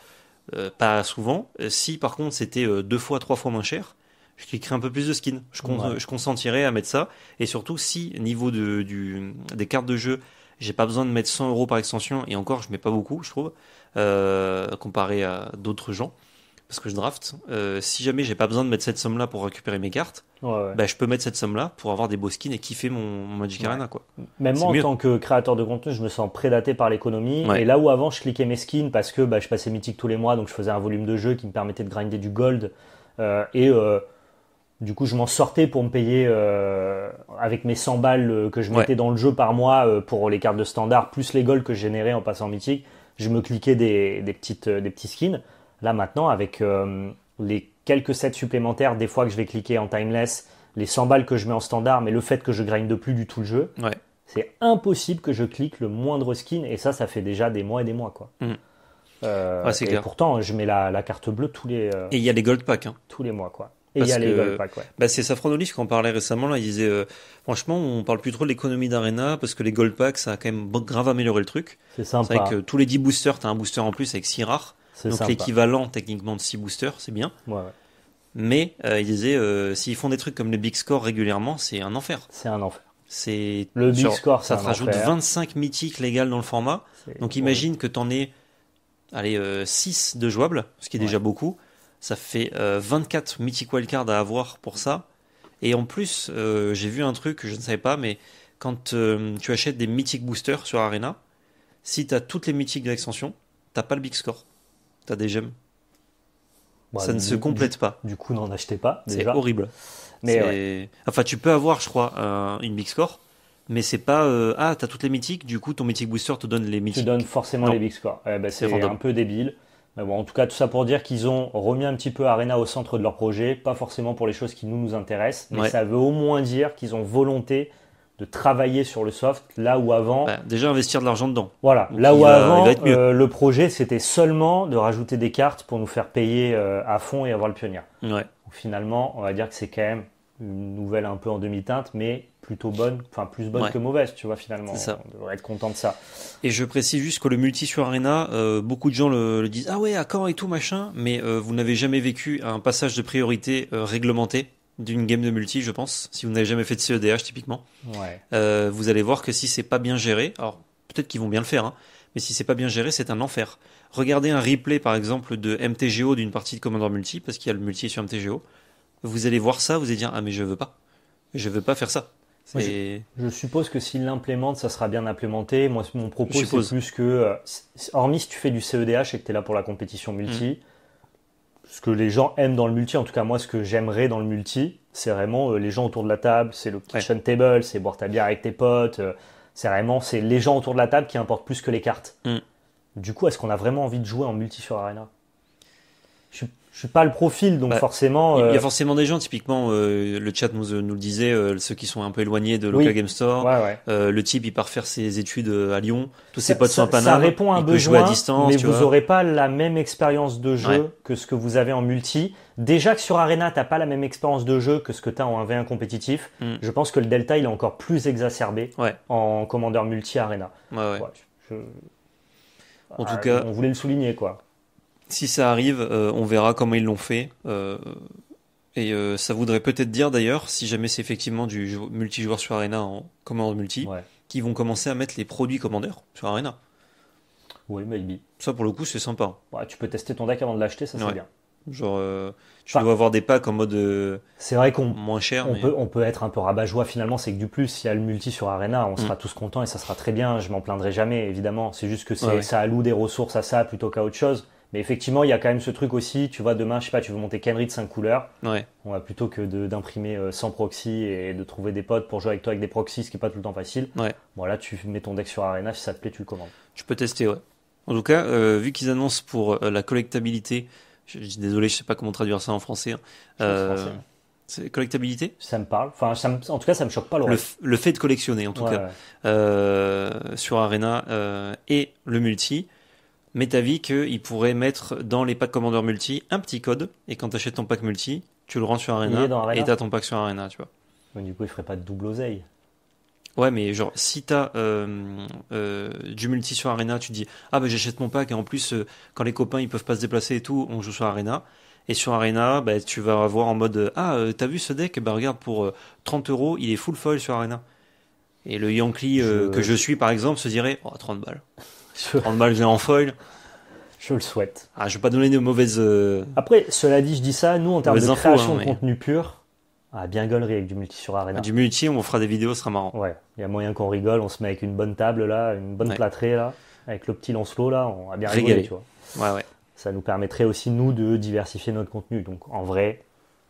pas souvent. Si par contre c'était deux fois, trois fois moins cher, je cliquerais un peu plus de skins. Je, consentirais à mettre ça. Et surtout, si niveau des cartes de jeu j'ai pas besoin de mettre 100 euros par extension, et encore, je mets pas beaucoup, je trouve, euh, comparé à d'autres gens, parce que je draft. Euh, si jamais j'ai pas besoin de mettre cette somme-là pour récupérer mes cartes, bah, je peux mettre cette somme-là pour avoir des beaux skins et kiffer mon, Magic Arena. Quoi. Même moi, en tant que créateur de contenu, je me sens prédaté par l'économie. Et là où avant, je cliquais mes skins parce que bah, je passais mythique tous les mois, donc je faisais un volume de jeu qui me permettait de grinder du gold. Euh, et euh, du coup, je m'en sortais pour me payer euh, avec mes 100 balles euh, que je mettais dans le jeu par mois euh, pour les cartes de standard, plus les golds que je générais en passant en mythique. Je me cliquais des, petites, des petits skins. Là maintenant, avec les quelques sets supplémentaires, des fois que je vais cliquer en timeless, les 100 balles que je mets en standard, mais le fait que je gagne de plus du tout le jeu, c'est impossible que je clique le moindre skin. Et ça, ça fait déjà des mois et des mois. quoi. Mmh. et pourtant, je mets la, carte bleue tous les. et il y a des gold packs. Hein. Tous les mois, quoi. Et il y bah, c'est Safranolis qui en parlait récemment, là, il disait, euh, franchement, on parle plus trop de l'économie d'Arena, parce que les Gold Packs, ça a quand même grave amélioré le truc. C'est sympa. C'est vrai que tous les 10 boosters, tu as un booster en plus avec 6 rares. Donc l'équivalent techniquement de 6 boosters, c'est bien. Mais euh, il disait, euh, s'ils font des trucs comme le Big Score régulièrement, c'est un enfer. C'est un enfer. C'est le Big Score, ça te rajoute 25 mythiques légales dans le format. Donc imagine que t'en es allez, 6 de jouables, ce qui est déjà beaucoup, ça fait 24 euh, Mythic Wildcards à avoir pour ça. Et en plus, euh, j'ai vu un truc je ne savais pas, mais quand euh, tu achètes des Mythic Boosters sur Arena, si tu as toutes les Mythiques de l'extension, t'as pas le big score. Tu as des gemmes. Bah, ça ne se complète pas. Du coup, n'en achetez pas. C'est horrible. Mais Enfin, tu peux avoir, je crois, une big score, mais c'est pas ah ah t'as toutes les mythiques du coup ton mythic booster te donne les mythiques te donne forcément les big scores eh ben, c'est un peu débile en tout cas, tout ça pour dire qu'ils ont remis un petit peu Arena au centre de leur projet, pas forcément pour les choses qui nous, nous intéressent, mais ça veut au moins dire qu'ils ont volonté de travailler sur le soft là où avant. Bah, déjà investir de l'argent dedans. Voilà, là où avant, euh, le projet c'était seulement de rajouter des cartes pour nous faire payer euh, à fond et avoir le pionnier. Ouais. finalement, on va dire que c'est quand même une nouvelle un peu en demi-teinte, mais plutôt bonne, enfin plus bonne que mauvaise, tu vois, finalement. On devrait être content de ça. Et je précise juste que le multi sur Arena, euh, beaucoup de gens le, disent, ah ouais, à quand et tout, machin, mais euh, vous n'avez jamais vécu un passage de priorité euh, réglementé d'une game de multi, je pense, si vous n'avez jamais fait de CEDH typiquement. vous allez voir que si c'est pas bien géré, alors peut-être qu'ils vont bien le faire, hein, mais si c'est pas bien géré, c'est un enfer. Regardez un replay par exemple de MTGO d'une partie de Commander Multi, parce qu'il y a le multi sur MTGO. Vous allez voir ça, vous allez dire Ah, mais je veux pas. Je veux pas faire ça je, suppose que s'il l'implémente, ça sera bien implémenté. Moi, mon propos, c'est plus que, euh, hormis si tu fais du CEDH et que tu es là pour la compétition multi, mm. ce que les gens aiment dans le multi, en tout cas moi, ce que j'aimerais dans le multi, c'est vraiment euh, les gens autour de la table, c'est le kitchen table, c'est boire ta bière avec tes potes, euh, c'est vraiment c'est les gens autour de la table qui importent plus que les cartes. Mm. Du coup, est-ce qu'on a vraiment envie de jouer en multi sur Arena je suis je suis pas le profil, donc bah, forcément. Il y a euh, forcément des gens, typiquement, euh, le chat nous, euh, le disait, ceux qui sont un peu éloignés de local game store. le type, il part faire ses études à Lyon, tous ses potes sont à Paname. Ça répond à un besoin, à distance, mais vous n'aurez pas la même expérience de jeu que ce que vous avez en multi. Déjà que sur Arena, t'as pas la même expérience de jeu que ce que tu as en 1v1 compétitif. Mm. Je pense que le delta, il est encore plus exacerbé en commandeur multi Arena. En tout cas, on voulait le souligner, quoi si ça arrive, euh, on verra comment ils l'ont fait. Euh, et euh, ça voudrait peut-être dire d'ailleurs, si jamais c'est effectivement du multijoueur sur Arena en commande multi, qu'ils vont commencer à mettre les produits commandeurs sur Arena. Oui, maybe. Ça pour le coup, c'est sympa. tu peux tester ton deck avant de l'acheter, ça c'est bien. Genre, tu dois avoir des packs en mode c'est vrai qu'on moins cher. On, peut, on peut être un peu rabat-joie finalement, c'est que du plus, s'il y a le multi sur Arena, on sera mm. tous contents et ça sera très bien. Je m'en plaindrai jamais, évidemment. C'est juste que ça alloue des ressources à ça plutôt qu'à autre chose mais effectivement, il y a quand même ce truc aussi, tu vois, demain, je sais pas, tu veux monter Kenry de 5 couleurs. Ouais. On plutôt que d'imprimer euh, sans proxy et de trouver des potes pour jouer avec toi avec des proxys, ce qui n'est pas tout le temps facile. Ouais. Voilà, tu mets ton deck sur Arena, si ça te plaît, tu le commandes. Tu peux tester, ouais. En tout cas, euh, vu qu'ils annoncent pour euh, la collectabilité, je, je, désolé, je sais pas comment traduire ça en français. Hein. C'est collectabilité Ça me parle. en tout cas, ça me choque pas le, le, fait de collectionner, en tout cas, sur Arena et le multi t'as vu qu'ils pourraient mettre dans les packs Commander Multi un petit code, et quand tu ton pack multi, tu le rends sur Arena, et t'as ton pack sur Arena, tu vois. du coup, ils feraient pas de double oseille. Ouais, mais genre, si t'as euh, euh, du multi sur Arena, tu dis Ah, ben j'achète mon pack, et en plus, euh, quand les copains ils peuvent pas se déplacer et tout, on joue sur Arena. Et sur Arena, bah, tu vas avoir en mode Ah, t'as vu ce deck Bah regarde, pour 30 euros, il est full foil sur Arena. Et le Yankee que je suis, par exemple, se dirait Oh, 30 balles. Je... mal, en foil. Je le souhaite. Ah, je ne vais pas donner de mauvaises. Euh, Après, cela dit, je dis ça, nous, en termes de hein, création de contenu pur, à ah, bien gueuler avec du multi sur Arena. Ah, du multi, on fera des vidéos, ce sera marrant. Ouais, il y a moyen qu'on rigole, on se met avec une bonne table là, une bonne plâtrée là, avec le petit Lancelot là, on a bien rigolé, tu vois. Ouais, ouais. Ça nous permettrait aussi, nous, de diversifier notre contenu. Donc, en vrai,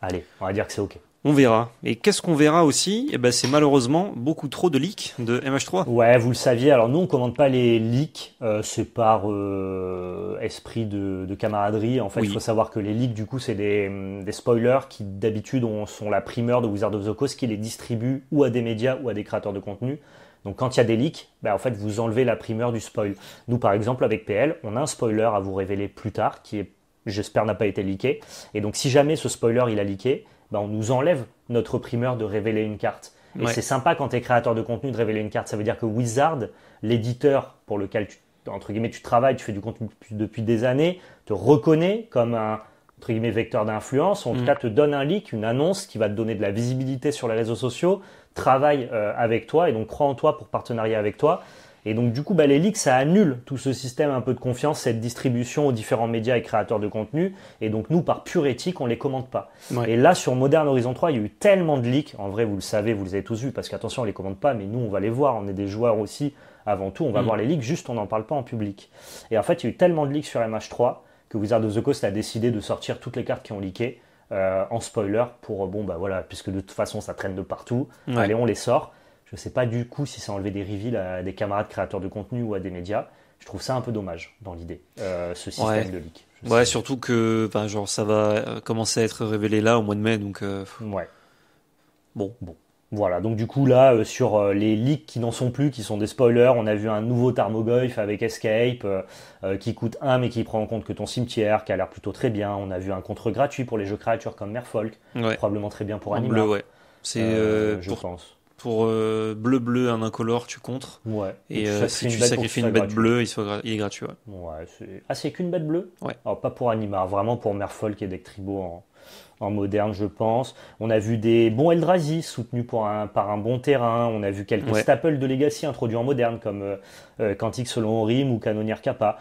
allez, on va dire que c'est OK. On verra. Et qu'est-ce qu'on verra aussi eh ben, C'est malheureusement beaucoup trop de leaks de MH3. Ouais, vous le saviez. Alors nous, on ne commande pas les leaks. Euh, c'est par euh, esprit de, camaraderie. En fait, il faut savoir que les leaks, du coup, c'est des, mm, spoilers qui, d'habitude, sont la primeur de Wizard of the Coast qui les distribue ou à des médias ou à des créateurs de contenu. Donc quand il y a des leaks, ben, en fait, vous enlevez la primeur du spoil. Nous, par exemple, avec PL, on a un spoiler à vous révéler plus tard qui, j'espère, n'a pas été leaké. Et donc si jamais ce spoiler, il a leaké, ben, on nous enlève notre primeur de révéler une carte. Et c'est sympa quand tu es créateur de contenu de révéler une carte. Ça veut dire que Wizard, l'éditeur pour lequel tu, entre guillemets, tu travailles, tu fais du contenu depuis, des années, te reconnaît comme un entre vecteur d'influence, en tout mm. cas te donne un leak, une annonce qui va te donner de la visibilité sur les réseaux sociaux, travaille euh, avec toi et donc croit en toi pour partenariat avec toi. Et donc du coup, bah, les leaks, ça annule tout ce système un peu de confiance, cette distribution aux différents médias et créateurs de contenu. Et donc nous, par pure éthique, on les commande pas. Et là, sur Modern Horizon 3, il y a eu tellement de leaks. En vrai, vous le savez, vous les avez tous vus, parce qu'attention, on les commande pas, mais nous, on va les voir. On est des joueurs aussi. Avant tout, on va mm. voir les leaks, juste on n'en parle pas en public. Et en fait, il y a eu tellement de leaks sur MH3 que Wizard of the Coast a décidé de sortir toutes les cartes qui ont leaké. Euh, en spoiler pour euh, bon bah voilà puisque de toute façon ça traîne de partout allez on les sort je ne sais pas du coup si ça enlevé des reveals à des camarades créateurs de contenu ou à des médias. Je trouve ça un peu dommage dans l'idée, euh, ce système de leaks. Ouais, surtout que genre, ça va euh, commencer à être révélé là au mois de mai. Donc, euh, Ouais. Bon. Bon. Voilà, donc du coup là, sur les leaks qui n'en sont plus, qui sont des spoilers, on a vu un nouveau Tarmogoyf avec Escape, qui coûte 1 mais qui prend en compte que ton cimetière, qui a l'air plutôt très bien. On a vu un contre gratuit pour les jeux créatures comme Merfolk, probablement très bien pour Anima. ouais. C'est je pense pour euh, bleu bleu un incolore tu contres ouais et euh, si tu sacrifies une bête bleue il, est gratuit ouais, ah c'est qu'une bête bleue ouais alors pas pour Anima hein, vraiment pour Merfolk et Deck en, moderne je pense on a vu des bons Eldrazi soutenus par un bon terrain on a vu quelques staples de Legacy introduits en moderne comme euh, euh selon Orim ou Canonier Kappa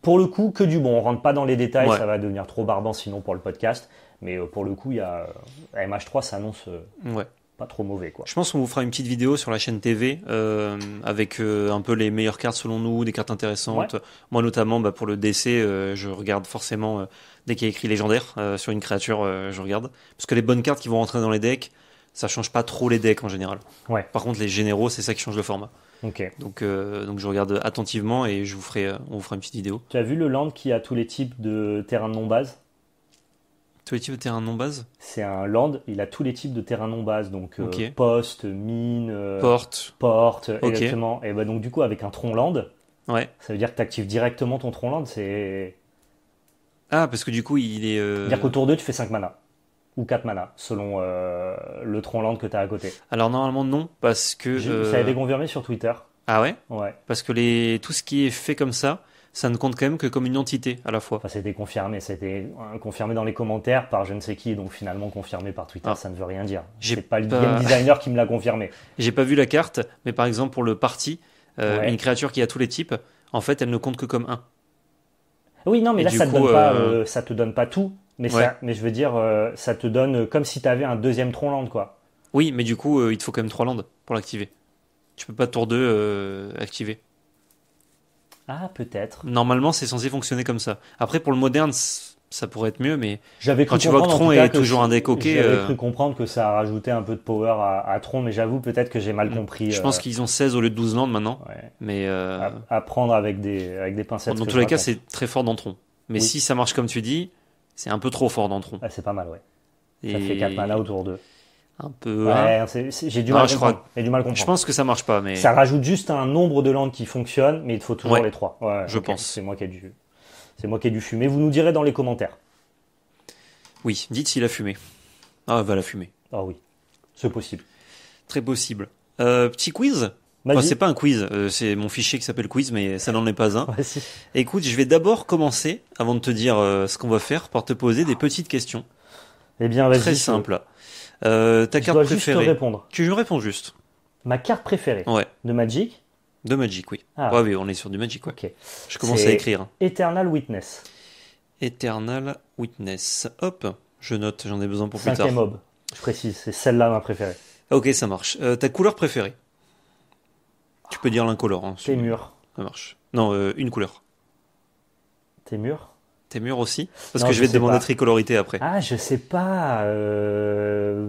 pour le coup que du bon on rentre pas dans les détails ça va devenir trop barbant sinon pour le podcast mais pour le coup, il y a MH3 s'annonce ouais pas trop mauvais. Quoi. Je pense qu'on vous fera une petite vidéo sur la chaîne TV euh, avec euh, un peu les meilleures cartes selon nous, des cartes intéressantes. Moi notamment bah, pour le DC, euh, je regarde forcément dès qu'il y a écrit légendaire sur une créature, je regarde. Parce que les bonnes cartes qui vont rentrer dans les decks, ça change pas trop les decks en général. Ouais. Par contre les généraux, c'est ça qui change le format. Donc, donc je regarde attentivement et je vous ferai, on vous fera une petite vidéo. Tu as vu le land qui a tous les types de terrains de non-base tous les types de non base C'est un land, il a tous les types de terrains non base, donc euh, poste, mine, euh, porte. Porte, exactement. Et bah, donc du coup, avec un tronc land, ça veut dire que tu actives directement ton tronc land, c'est. Ah, parce que du coup, il est. C'est-à-dire euh, qu'autour d'eux tu fais 5 mana. Ou 4 mana, selon le tronc land que tu as à côté. Alors normalement, non, parce que. Ça a été confirmé sur Twitter. Ah ouais Ouais. Parce que les... tout ce qui est fait comme ça, ça ne compte quand même que comme une entité à la fois. Enfin, c'était confirmé, c'était euh, confirmé dans les commentaires par je ne sais qui, donc finalement confirmé par Twitter, ah. ça ne veut rien dire. J'ai pas le game designer qui me l'a confirmé. J'ai pas vu la carte, mais par exemple pour le parti, euh, une créature qui a tous les types, en fait, elle ne compte que comme un. Oui, non, mais là, ça, ne te donne pas, euh, ça te donne pas tout, mais, ça, mais je veux dire, ça te donne comme si tu avais un deuxième land quoi. Oui, mais du coup, il te faut quand même trois landes pour l'activer. Tu peux pas tour 2 activer. Ah, peut-être. Normalement, c'est censé fonctionner comme ça. Après, pour le moderne, ça pourrait être mieux, mais j'avais quand tu vois que Tron est toujours un ok J'avais euh, cru comprendre que ça a rajouté un peu de power à, Tron, mais j'avoue peut-être que j'ai mal mm. compris. Je pense euh, qu'ils ont 16 au lieu de 12 landes maintenant. Mais euh, à, prendre avec des, avec des pincettes. Dans tous les cas, c'est très fort dans Tron. Mais si ça marche comme tu dis, c'est un peu trop fort dans Tron. Ah, c'est pas mal, ouais. Ça fait 4 mana autour d'eux un peu. j'ai du, du, mal comprendre. Je pense que ça marche pas, mais. Ça rajoute juste un nombre de langues qui fonctionnent, mais il faut toujours les trois. je pense. C'est moi qui ai du, c'est moi qui ai du fumé. Vous nous direz dans les commentaires. Oui, dites s'il a fumé. Ah, va la fumer. Ah oui, c'est possible. Très possible. Euh, petit quiz. c'est pas un quiz, euh, c'est mon fichier qui s'appelle quiz, mais ça n'en est pas un. Écoute, je vais d'abord commencer, avant de te dire euh, ce qu'on va faire, par te poser des petites questions. Eh bien, Très simple. Euh, ta carte préférée. te répondre. Tu me réponds juste. Ma carte préférée. Ouais. De Magic. De Magic, oui. Ah. oui, on est sur du Magic. quoi Ok. Je commence à écrire. Hein. Eternal Witness. Eternal Witness. Hop, je note. J'en ai besoin pour plus tard. Cinquième mob. Je précise, c'est celle-là ma préférée. Ok, ça marche. Euh, ta couleur préférée. Tu peux dire l'incolore. Hein, Tes murs. Ça marche. Non, euh, une couleur. Tes murs. Tes murs aussi Parce que je, vais te demander tricolorité après. Ah, je sais pas. Euh,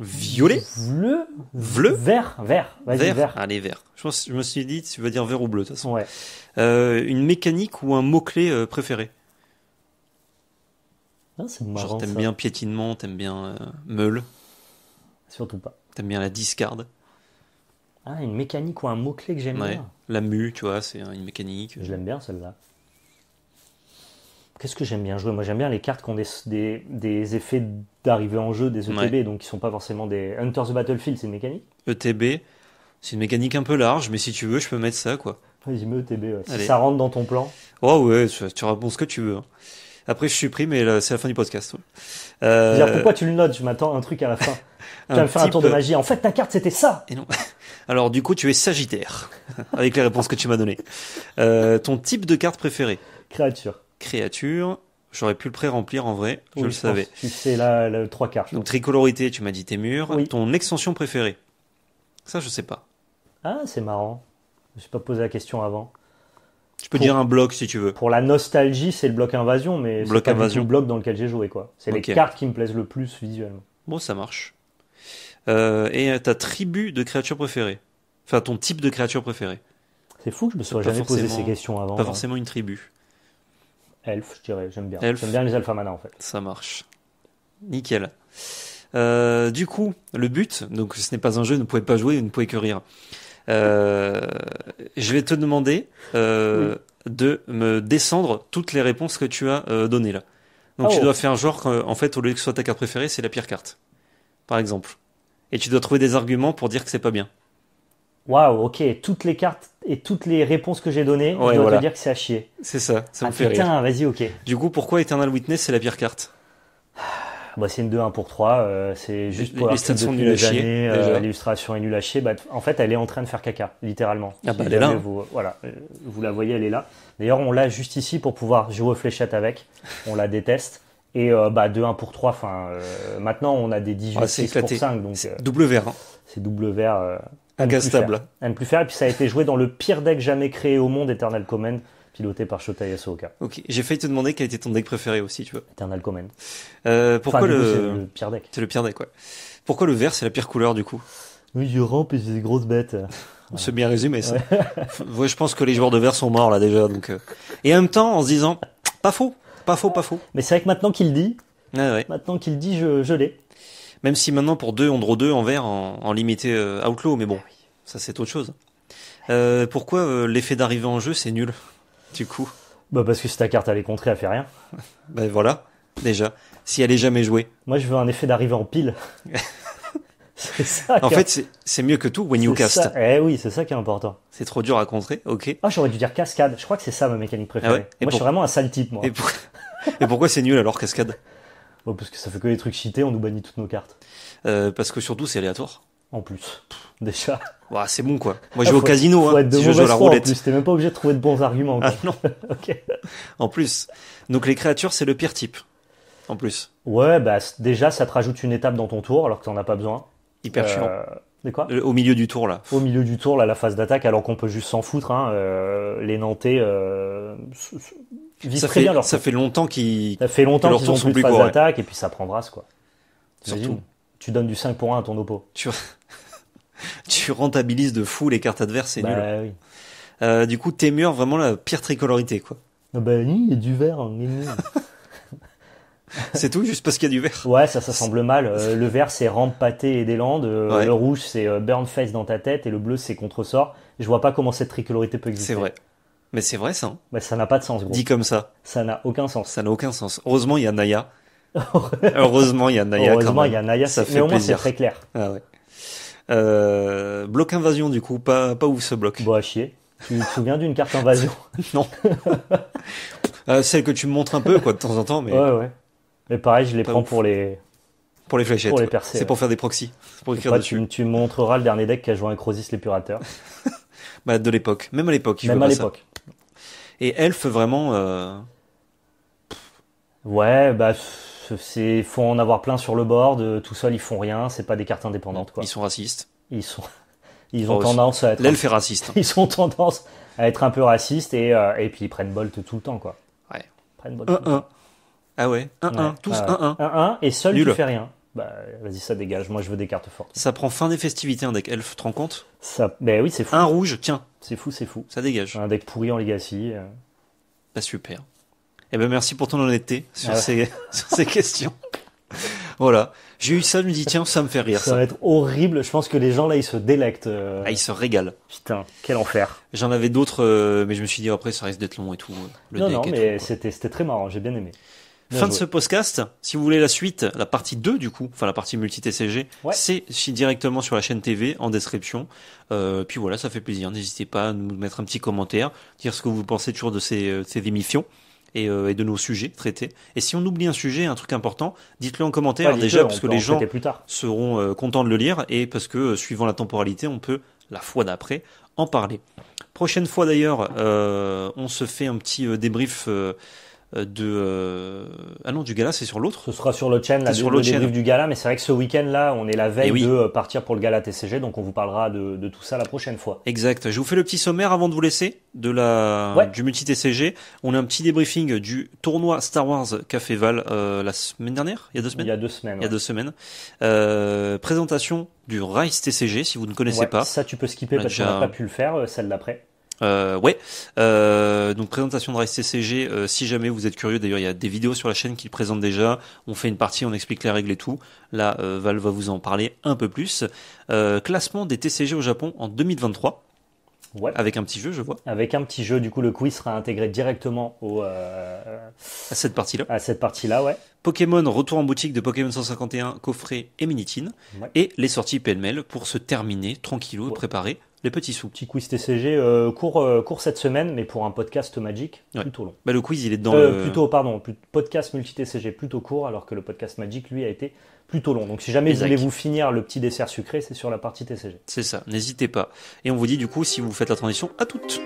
Violet Bleu Bleu Vert Vert. Vert. vert. Allez, vert. Je, je me suis dit, tu veux dire vert ou bleu, de toute façon. Euh, une mécanique ou un mot-clé euh, préféré non, marrant, Genre, t'aimes bien piétinement, t'aimes bien meule Surtout pas. T'aimes bien la discarde. Ah, une mécanique ou un mot-clé que j'aime bien. La mue, tu vois, c'est hein, une mécanique. Je l'aime bien celle-là. Qu'est-ce que j'aime bien jouer Moi, j'aime bien les cartes qui ont des, effets d'arrivée en jeu, des ETB, donc qui sont pas forcément des. Hunters the Battlefield, c'est une mécanique ETB, c'est une mécanique un peu large, mais si tu veux, je peux mettre ça, quoi. Vas-y, mets ETB, si ça rentre dans ton plan. Oh, ouais, tu, réponds ce que tu veux. Hein. Après, je supprime et c'est la fin du podcast. Euh, pourquoi tu le notes Je m'attends un truc à la fin. tu vas faire un tour de magie. En fait, ta carte, c'était ça et non. Alors, du coup, tu es Sagittaire, avec les réponses que tu m'as données. Euh, ton type de carte préférée Créature créature. J'aurais pu le pré-remplir en vrai, je le savais. C'est là le Donc tricolorité, tu m'as dit tes murs. Ton extension préférée Ça, je sais pas. Ah, c'est marrant. Je me suis pas posé la question avant. Tu peux dire un bloc si tu veux. Pour la nostalgie, c'est le bloc invasion, mais c'est le bloc dans lequel j'ai joué. quoi. C'est les cartes qui me plaisent le plus visuellement. Bon, ça marche. Euh, et euh, ta tribu de créatures préférée Enfin, ton type de créature préférée C'est fou que je me sois jamais posé ces questions avant. Pas hein. forcément une tribu. Elf, je dirais, j'aime bien. J'aime bien les Mana en fait. Ça marche. Nickel. Euh, du coup, le but, donc ce n'est pas un jeu, vous ne pouvez pas jouer, vous ne pouvez que rire. Euh, je vais te demander euh, de me descendre toutes les réponses que tu as données là. Donc tu oh. dois faire genre, en fait, au lieu que ce soit ta carte préférée, c'est la pire carte, par exemple. Et tu dois trouver des arguments pour dire que c'est pas bien. Waouh, ok, toutes les cartes et toutes les réponses que j'ai données, ouais, je dire que c'est à chier. C'est ça, ça me ah, fait putain, vas-y, ok. Du coup, pourquoi Eternal Witness, c'est la pire carte ah, bah, c'est une 2-1 pour 3, euh, c'est juste pour les stats euh, l'illustration est nulle à chier. Bah, en fait, elle est en train de faire caca, littéralement. Ah bah, elle est là. Hein. Vous, voilà, euh, vous la voyez, elle est là. D'ailleurs, on l'a juste ici pour pouvoir jouer aux fléchettes avec. On la déteste. Et bah, 2-1 pour 3, enfin, maintenant on a des 18 5. Ah, hein. c'est double vert. C'est double vert. Incastable. À ne plus faire. Et puis ça a été joué dans le pire deck jamais créé au monde, Eternal Command, piloté par Shota Yasuoka. Ok, j'ai failli te demander quel était ton deck préféré aussi, tu vois. Eternal Command. Euh, pourquoi le... le pire deck C'est le pire deck, ouais. Pourquoi le vert, c'est la pire couleur du coup Oui, du rampe et des grosses bêtes. On se bien résumé ça. Ouais. je pense que les joueurs de vert sont morts là déjà. Donc, euh. Et en même temps, en se disant, pas faux, pas faux, pas faux. Mais c'est vrai que maintenant qu'il dit, ah maintenant qu'il dit, je, je l'ai. Même si maintenant pour deux, on draw deux en vert en, limité euh, outlaw, mais bon, eh ça c'est autre chose. Euh, pourquoi euh, l'effet d'arrivée en jeu c'est nul Du coup Bah parce que si ta carte elle est contrée, elle fait rien. bah voilà, déjà. Si elle est jamais jouée. Moi je veux un effet d'arrivée en pile. c'est ça. En fait, c'est mieux que tout when you cast. Eh oui, c'est ça qui est important. C'est trop dur à contrer, ok. Ah, j'aurais dû dire cascade. Je crois que c'est ça ma mécanique ah préférée. moi, je suis vraiment un sale type, moi. Et pourquoi c'est nul alors, cascade parce que ça fait que les trucs cités on nous bannit toutes nos cartes. Euh, parce que surtout, c'est aléatoire. En plus, déjà. Ouais, c'est bon quoi. Moi je ah, vais au casino, hein. je joue à la roulette. En plus, même pas obligé de trouver de bons arguments. Ah, non. ok. En plus. Donc les créatures, c'est le pire type. En plus. Ouais, bah déjà, ça te rajoute une étape dans ton tour alors que t'en as pas besoin. Hyper euh... chiant. Quoi euh, Au milieu du tour, là. Au milieu du tour, là, la phase d'attaque, alors qu'on peut juste s'en foutre. Hein, euh, les Nantais ça fait, longtemps qu'ils. Ça fait longtemps qu'ils plus de phase d'attaque et puis ça prend brasse, quoi. Tu donnes du 5 pour 1 à ton oppo. Tu, rentabilises de fou les cartes adverses, c'est bah euh, du coup, tes murs, vraiment la pire tricolorité, quoi. Ah bah, il y a du vert. Hein, c'est tout, juste parce qu'il y a du vert. Ouais, ça, ça semble mal. Euh, le vert, c'est rampe pâté et des landes. Euh, le rouge, c'est burn face dans ta tête. Et le bleu, c'est contresort. Je vois pas comment cette tricolorité peut exister. C'est vrai. Mais c'est vrai ça. Mais hein. bah, ça n'a pas de sens. Dit comme ça. Ça n'a aucun sens. Ça n'a aucun sens. Heureusement, il y a Naya. Heureusement, il y a Naya. Heureusement, il y a Naya. Ça fait au moins, c'est très clair. Ah, ouais. Euh, bloc invasion, du coup, pas, pas ouf ce bloc. Bon, bah, à chier. Tu te souviens d'une carte invasion Non. Ah, celle que tu me montres un peu, quoi, de temps en temps. Mais... Ouais, ouais. Mais pareil, je les prends pour les. Pour les fléchettes. Pour les C'est pour faire des proxys. Pour écrire Tu, me montreras le dernier deck qui a joué un Crozis l'épurateur bah, de l'époque. Même à l'époque. Même à l'époque. Et Elf, vraiment. Euh, ouais, bah. C'est faut en avoir plein sur le board. Euh, tout seul, ils font rien. C'est pas des cartes indépendantes. Quoi. Ils sont racistes. Ils sont. Ils ont tendance à être. L'elfe est raciste. Hein. Ils ont tendance à être un peu racistes et, euh, et puis ils prennent Bolt tout le temps, quoi. Ouais. prennent Bolt. Ah ouais, 1-1, tous 1-1. 1 et seul, Nul. tu fais rien bah vas-y ça dégage, moi je veux des cartes fortes. Ça prend fin des festivités un deck elf, tu te rends compte ça... Bah oui c'est fou. Un rouge, tiens. C'est fou, c'est fou. Ça dégage. Un deck pourri en Legacy. Bah super. Eh ben merci pour ton honnêteté ah sur, ces... questions. voilà. J'ai eu ça, je me dis tiens, ça me fait rire. Ça, ça, va être horrible. Je pense que les gens là, ils se délectent. Euh. Ah, ils se régalent. Putain, quel enfer. J'en avais d'autres, euh, mais je me suis dit après, ça risque d'être long et tout. non, non, mais c'était très marrant. J'ai bien aimé fin ah de ce podcast. Si vous voulez la suite, la partie 2 du coup, enfin la partie multi-TCG, c'est directement sur la chaîne TV en description. Euh, puis voilà, ça fait plaisir. N'hésitez pas à nous mettre un petit commentaire, dire ce que vous pensez toujours de ces, euh, ces émissions. Euh, et, de nos sujets traités. Et si on oublie un sujet, un truc important, dites-le en commentaire déjà, parce que les gens seront contents de le lire, et parce que suivant la temporalité, on peut, la fois d'après, en parler. Prochaine fois d'ailleurs, on se fait un petit débrief euh, de. Euh, ah non, du gala, c'est sur l'autre. Ce sera sur le chaîne, là, sur le débrief du gala, mais c'est vrai que ce week-end là, on est la veille eh de euh, partir pour le gala TCG, donc on vous parlera de, de, tout ça la prochaine fois. Exact. Je vous fais le petit sommaire avant de vous laisser de la du multi TCG. On a un petit débriefing du tournoi Star Wars Café Val la semaine dernière, il y a deux semaines. Il y a deux semaines. Il y a deux semaines. Euh, présentation du Rise TCG, si vous ne connaissez pas. Ça, tu peux skipper parce qu'on n'a pas pu le faire, celle d'après. Euh, ouais. Euh, donc présentation de Rice TCG euh, si jamais vous êtes curieux, d'ailleurs il y a des vidéos sur la chaîne qui le présentent déjà. On fait une partie, on explique les règles et tout. Là, Val va vous en parler un peu plus. classement des TCG au Japon en 2023. Ouais. Avec un petit jeu, je vois. Avec un petit jeu, du coup, le quiz sera intégré directement au, à cette partie-là. À cette partie-là, ouais. Pokémon, retour en boutique de Pokémon 151, coffret et Minitine. Et les sorties pêle-mêle pour se terminer, tranquillou, et préparé les petits sous. Petit quiz TCG euh, court, euh, court, cette semaine, mais pour un podcast Magic, plutôt long. Bah, le quiz, il est dans euh, le... Plutôt, pardon, podcast multi-TCG, plutôt court, alors que le podcast Magic, lui, a été plutôt long. Donc si jamais vous voulez vous finir le petit dessert sucré, c'est sur la partie TCG. C'est ça, n'hésitez pas. Et on vous dit du coup si vous faites la transition à toutes.